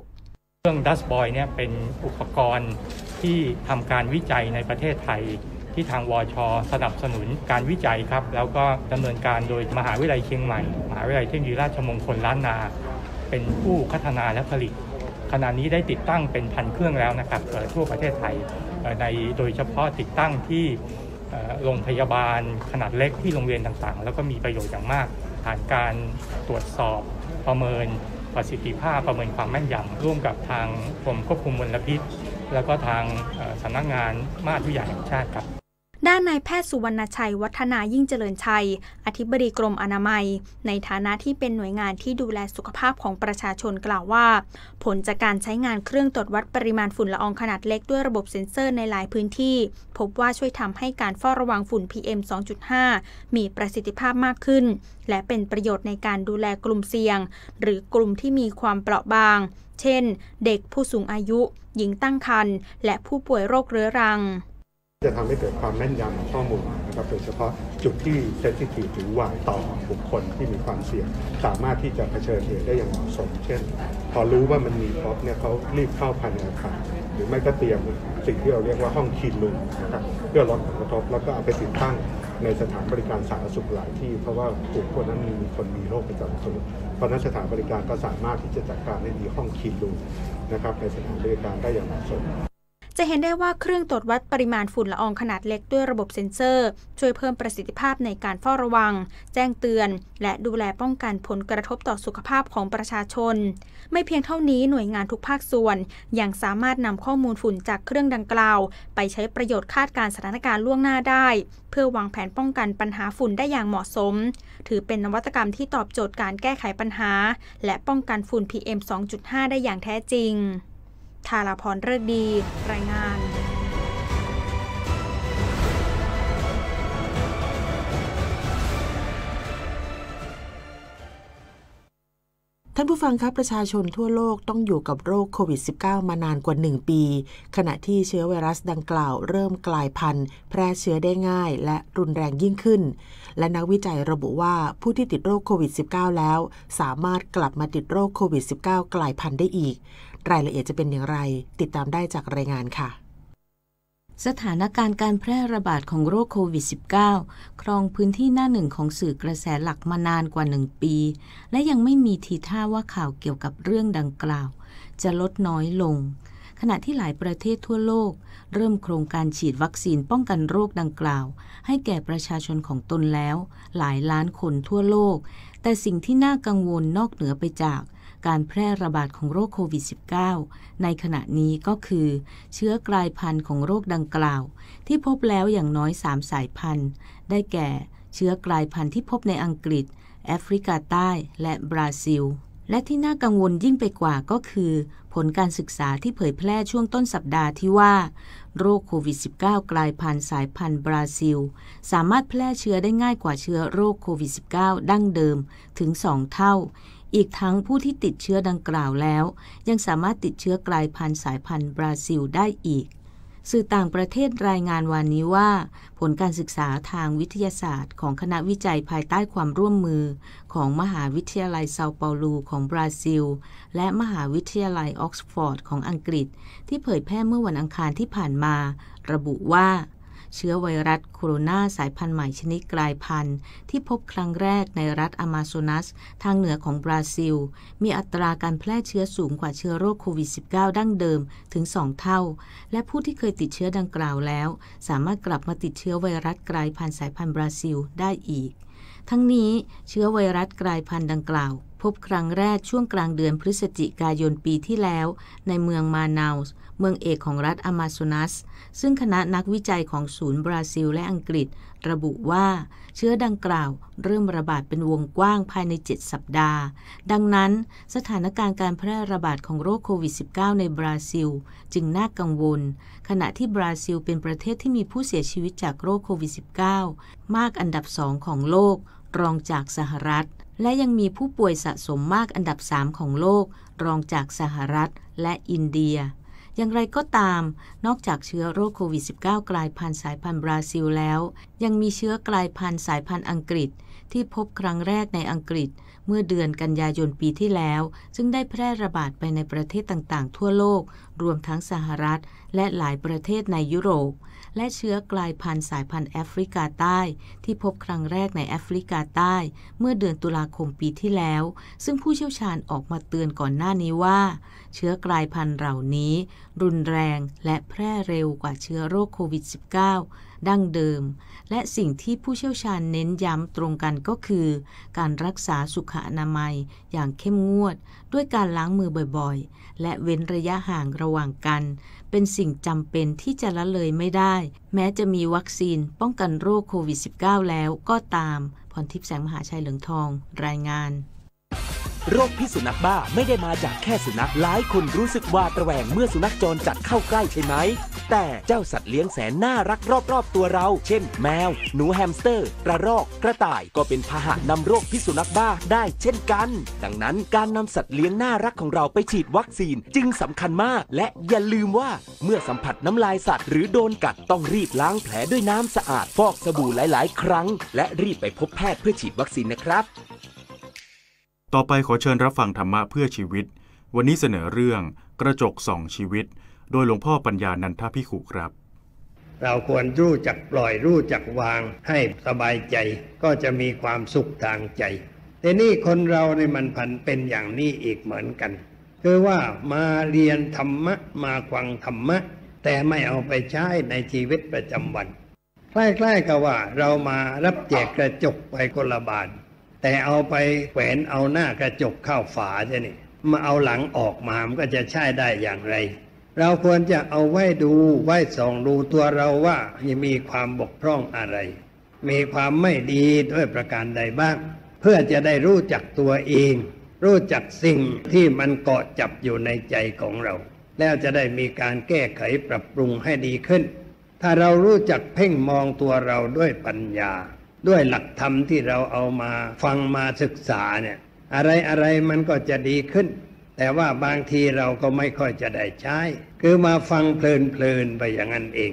เครื่องดัสบอยเนี่ยเป็นอุปกรณ์ที่ทำการวิจัยในประเทศไทยที่ทางวชสนับสนุนการวิจัยครับแล้วก็ดำเนินการโดยมหาวิทยาลัยเชียงใหม่มหาวิทยาลัยเทคโนโลยีราชมงคลล้านนาเป็นผู้พัฒนาและผลิต ขณะนี้ได้ติดตั้งเป็นพันเครื่องแล้วนะครับทั่วประเทศไทยในโดยเฉพาะติดตั้งที่โรงพยาบาลขนาดเล็กที่โรงเรียนต่างๆ แล้วก็มีประโยชน์อย่างมากผ่านการตรวจสอบประเมินประสิทธิภาพประเมินความแม่นยำร่วมกับทางกรมควบคุมมลพิษแล้วก็ทางสำนักงานมาตรฐานยาแห่งชาติครับด้านนายแพทย์สุวรรณชัยวัฒนายิ่งเจริญชัย อธิบดีกรมอนามัย ในฐานะที่เป็นหน่วยงานที่ดูแลสุขภาพของประชาชนกล่าวว่า ผลจากการใช้งานเครื่องตรวจวัดปริมาณฝุ่นละอองขนาดเล็กด้วยระบบเซ็นเซอร์ในหลายพื้นที่ พบว่าช่วยทำให้การเฝ้าระวังฝุ่น PM 2.5 มีประสิทธิภาพมากขึ้น และเป็นประโยชน์ในการดูแลกลุ่มเสี่ยง หรือกลุ่มที่มีความเปราะบาง เช่น เด็กผู้สูงอายุ หญิงตั้งครรภ์และผู้ป่วยโรคเรื้อรังจะทำให้เกิดความแม่นยำของข้อมูลนะครับ โดยเฉพาะจุดที่เซนซิทีฟหรือวายต่อบุคคลที่มีความเสี่ยงสามารถที่จะเผชิญเหตุได้อย่างเหมาะสม เช่น พอรู้ว่ามันมีพ็อปเนี่ยเขารีบเข้าภายในอาคารหรือไม่ก็เตรียมสิ่งที่เราเรียกว่าห้องคีนลุงนะครับเพื่อลดผลกระทบแล้วก็เอาไปติดตั้งในสถานบริการสาธารณสุขหลายที่ เพราะว่ากลุ่มคนนั้นมีคนมีโรคประจำตัวเพราะนั้นสถานบริการก็สามารถที่จะจัดการได้ดีห้องคีนลุงนะครับในสถานบริการได้อย่างเหมาะสมจะเห็นได้ว่าเครื่องตรวจวัดปริมาณฝุ่นละอองขนาดเล็กด้วยระบบเซ็นเซอร์ช่วยเพิ่มประสิทธิภาพในการเฝ้าระวัง แจ้งเตือน และดูแลป้องกันผลกระทบต่อสุขภาพของประชาชน ไม่เพียงเท่านี้หน่วยงานทุกภาคส่วน ยังสามารถนำข้อมูลฝุ่นจากเครื่องดังกล่าว ไปใช้ประโยชน์คาดการสถานการณ์ล่วงหน้าได้ เพื่อวางแผนป้องกันปัญหาฝุ่นได้อย่างเหมาะสม ถือเป็นนวัตกรรมที่ตอบโจทย์การแก้ไขปัญหา และป้องกันฝุ่น PM 2.5 ได้อย่างแท้จริงธาราพรเลิกดี รายงาน ท่านผู้ฟังครับ ประชาชนทั่วโลกต้องอยู่กับโรคโควิด -19 มานานกว่า 1 ปี ขณะที่เชื้อไวรัสดังกล่าวเริ่มกลายพันธุ์ แพร่เชื้อได้ง่าย และรุนแรงยิ่งขึ้น และนักวิจัยระบุว่าผู้ที่ติดโรคโควิด -19 แล้วสามารถกลับมาติดโรคโควิด -19 กลายพันธุ์ได้อีกรายละเอียดจะเป็นอย่างไร ติดตามได้จากรายงานค่ะ สถานการณ์การแพร่ระบาดของโรคโควิด -19 ครองพื้นที่หน้าหนึ่งของสื่อกระแสหลักมานานกว่าหนึ่งปี และยังไม่มีทีท่าว่าข่าวเกี่ยวกับเรื่องดังกล่าว จะลดน้อยลง ขณะที่หลายประเทศทั่วโลก เริ่มโครงการฉีดวัคซีนป้องกันโรคดังกล่าว ให้แก่ประชาชนของตนแล้ว หลายล้านคนทั่วโลก แต่สิ่งที่น่ากังวลนอกเหนือไปจากการแพร่ระบาดของโรคโควิด -19 ในขณะนี้ก็คือ เชื้อกลายพันธุ์ของโรคดังกล่าว ที่พบแล้วอย่างน้อย 3 สายพันธุ์ ได้แก่ เชื้อกลายพันธุ์ที่พบในอังกฤษ แอฟริกาใต้และบราซิล และที่น่ากังวลยิ่งไปกว่าก็คือ ผลการศึกษาที่เผยแพร่ช่วงต้นสัปดาห์ที่ว่า โรคโควิด -19 กลายพันธุ์สายพันธุ์บราซิลสามารถแพร่เชื้อได้ง่ายกว่าเชื้อโรคโควิด -19 ดั้งเดิมถึง2เท่าอีกทั้งผู้ที่ติดเชื้อดังกล่าวแล้ว ยังสามารถติดเชื้อกลายพันธุ์สายพันธุ์บราซิลได้อีก สื่อต่างประเทศรายงานวันนี้ว่า ผลการศึกษาทางวิทยาศาสตร์ของคณะวิจัยภายใต้ความร่วมมือ ของมหาวิทยาลัยเซาเปาลูของบราซิล และมหาวิทยาลัยออกซฟอร์ดของอังกฤษที่เผยแพร่เมื่อวันอังคารที่ผ่านมา ระบุว่าเชื้อไวรัสโคโรนาสายพันธุ์ใหม่ชนิดกลายพันธุ์ที่พบครั้งแรกในรัฐอามาโซนัสทางเหนือของบราซิลมีอัตราการแพร่เชื้อสูงกว่าเชื้อโรคโควิด -19 ดั้งเดิมถึง 2 เท่า และผู้ที่เคยติดเชื้อดังกล่าวแล้ว สามารถกลับมาติดเชื้อไวรัสกลายพันธุ์สายพันธุ์บราซิลได้อีก ทั้งนี้เชื้อไวรัสกลายพันธุ์ดังกล่าว พบครั้งแรกช่วงกลางเดือนพฤศจิกายนปีที่แล้ว ในเมืองมานาสเมืองเอกของรัฐอามาโซนัส ซึ่งคณะนักวิจัยของศูนย์บราซิลและอังกฤษ ระบุว่า เชื้อดังกล่าวเริ่มระบาดเป็นวงกว้างภายใน 7 สัปดาห์ ดังนั้นสถานการณ์การแพร่ระบาดของโรคโควิด -19 ในบราซิลจึงน่ากังวลขณะที่บราซิลเป็นประเทศที่มีผู้เสียชีวิตจากโรคโควิด -19 มากอันดับสองของโลกรองจากสหรัฐและยังมีผู้ป่วยสะสมมากอันดับ 3 ของโลกรองจากสหรัฐและอินเดียอย่างไรก็ตาม นอกจากเชื้อโรคโควิด -19 กลายพันธุ์สายพันธุ์บราซิลแล้ว ยังมีเชื้อกลายพันธุ์สายพันธุ์อังกฤษที่พบครั้งแรกในอังกฤษ เมื่อเดือนกันยายนปีที่แล้ว ซึ่งได้แพร่ระบาดไปในประเทศต่างๆทั่วโลกรวมทั้งสหรัฐและหลายประเทศในยุโรป และเชื้อกลายพันธุ์สายพันธุ์แอฟริกาใต้ ที่พบครั้งแรกในแอฟริกาใต้ เมื่อเดือนตุลาคมปีที่แล้ว ซึ่งผู้เชี่ยวชาญออกมาเตือนก่อนหน้านี้ว่า เชื้อกลายพันธุ์เหล่านี้รุนแรงและแพร่เร็วกว่าเชื้อโรคโควิด -19 ดั้งเดิม และสิ่งที่ผู้เชี่ยวชาญเน้นย้ำตรงกันก็คือ การรักษาสุขอนามัยอย่างเข้มงวด ด้วยการล้างมือบ่อยๆและเว้นระยะห่างระหว่างกันเป็นสิ่งจำเป็นที่จะละเลยไม่ได้ แม้จะมีวัคซีนป้องกันโรคโควิด -19 แล้วก็ตามพรทิพย์แสงมหาชัยเหลืองทอง รายงานโรคพิษสุนัขบ้าไม่ได้มาจากแค่สุนัข หลายคนรู้สึกว่าดระแวงเมื่อสุนัขจรจัดเข้าใกล้ใช่ไหม แต่เจ้าสัตว์เลี้ยงแสนน่ารักรอบๆ ตัวเรา เช่น แมว หนูแฮมสเตอร์ กระรอก กระต่ายก็เป็นพาหะนำโรคพิษสุนัขบ้าได้เช่นกัน ดังนั้นการนำสัตว์เลี้ยงน่ารักของเราไปฉีดวัคซีนจึงสำคัญมาก และอย่าลืมว่าเมื่อสัมผัสน้ำลายสัตว์หรือโดนกัดต้องรีบล้างแผลด้วยน้ำสะอาดฟอกสบู่หลายๆ ครั้ง และรีบไปพบแพทย์เพื่อฉีดวัคซีนนะครับต่อไปขอเชิญรับฟังธรรมะเพื่อชีวิต วันนี้เสนอเรื่องกระจกส่องชีวิต โดยหลวงพ่อปัญญานันทพิขุครับ เราควรรู้จักปล่อยรู้จักวางให้สบายใจก็จะมีความสุขทางใจ แต่นี่คนเราในมันผันเป็นอย่างนี้อีกเหมือนกันคือว่ามาเรียนธรรมะมาควังธรรมะ แต่ไม่เอาไปใช้ในชีวิตประจำวันใกล้ๆกับว่าเรามารับแจกกระจกไปคนละบาทแต่เอาไปแขวนเอาหน้ากระจกเข้าฝาใช่นี่มาเอาหลังออกมามันก็จะใช้ได้อย่างไร เราควรจะเอาไว้ดูไว้ส่องดูตัวเราว่า มีความบกพร่องอะไร มีความไม่ดีด้วยประการใดบ้าง เพื่อจะได้รู้จักตัวเอง รู้จักสิ่งที่มันเกาะจับอยู่ในใจของเรา แล้วจะได้มีการแก้ไขปรับปรุงให้ดีขึ้น ถ้าเรารู้จักเพ่งมองตัวเราด้วยปัญญาด้วยหลักธรรมที่เราเอามาฟังมาศึกษาเนี่ยอะไรอะไรมันก็จะดีขึ้น แต่ว่าบางทีเราก็ไม่ค่อยจะได้ใช้ คือมาฟังเพลินๆไปอย่างนั้นเอง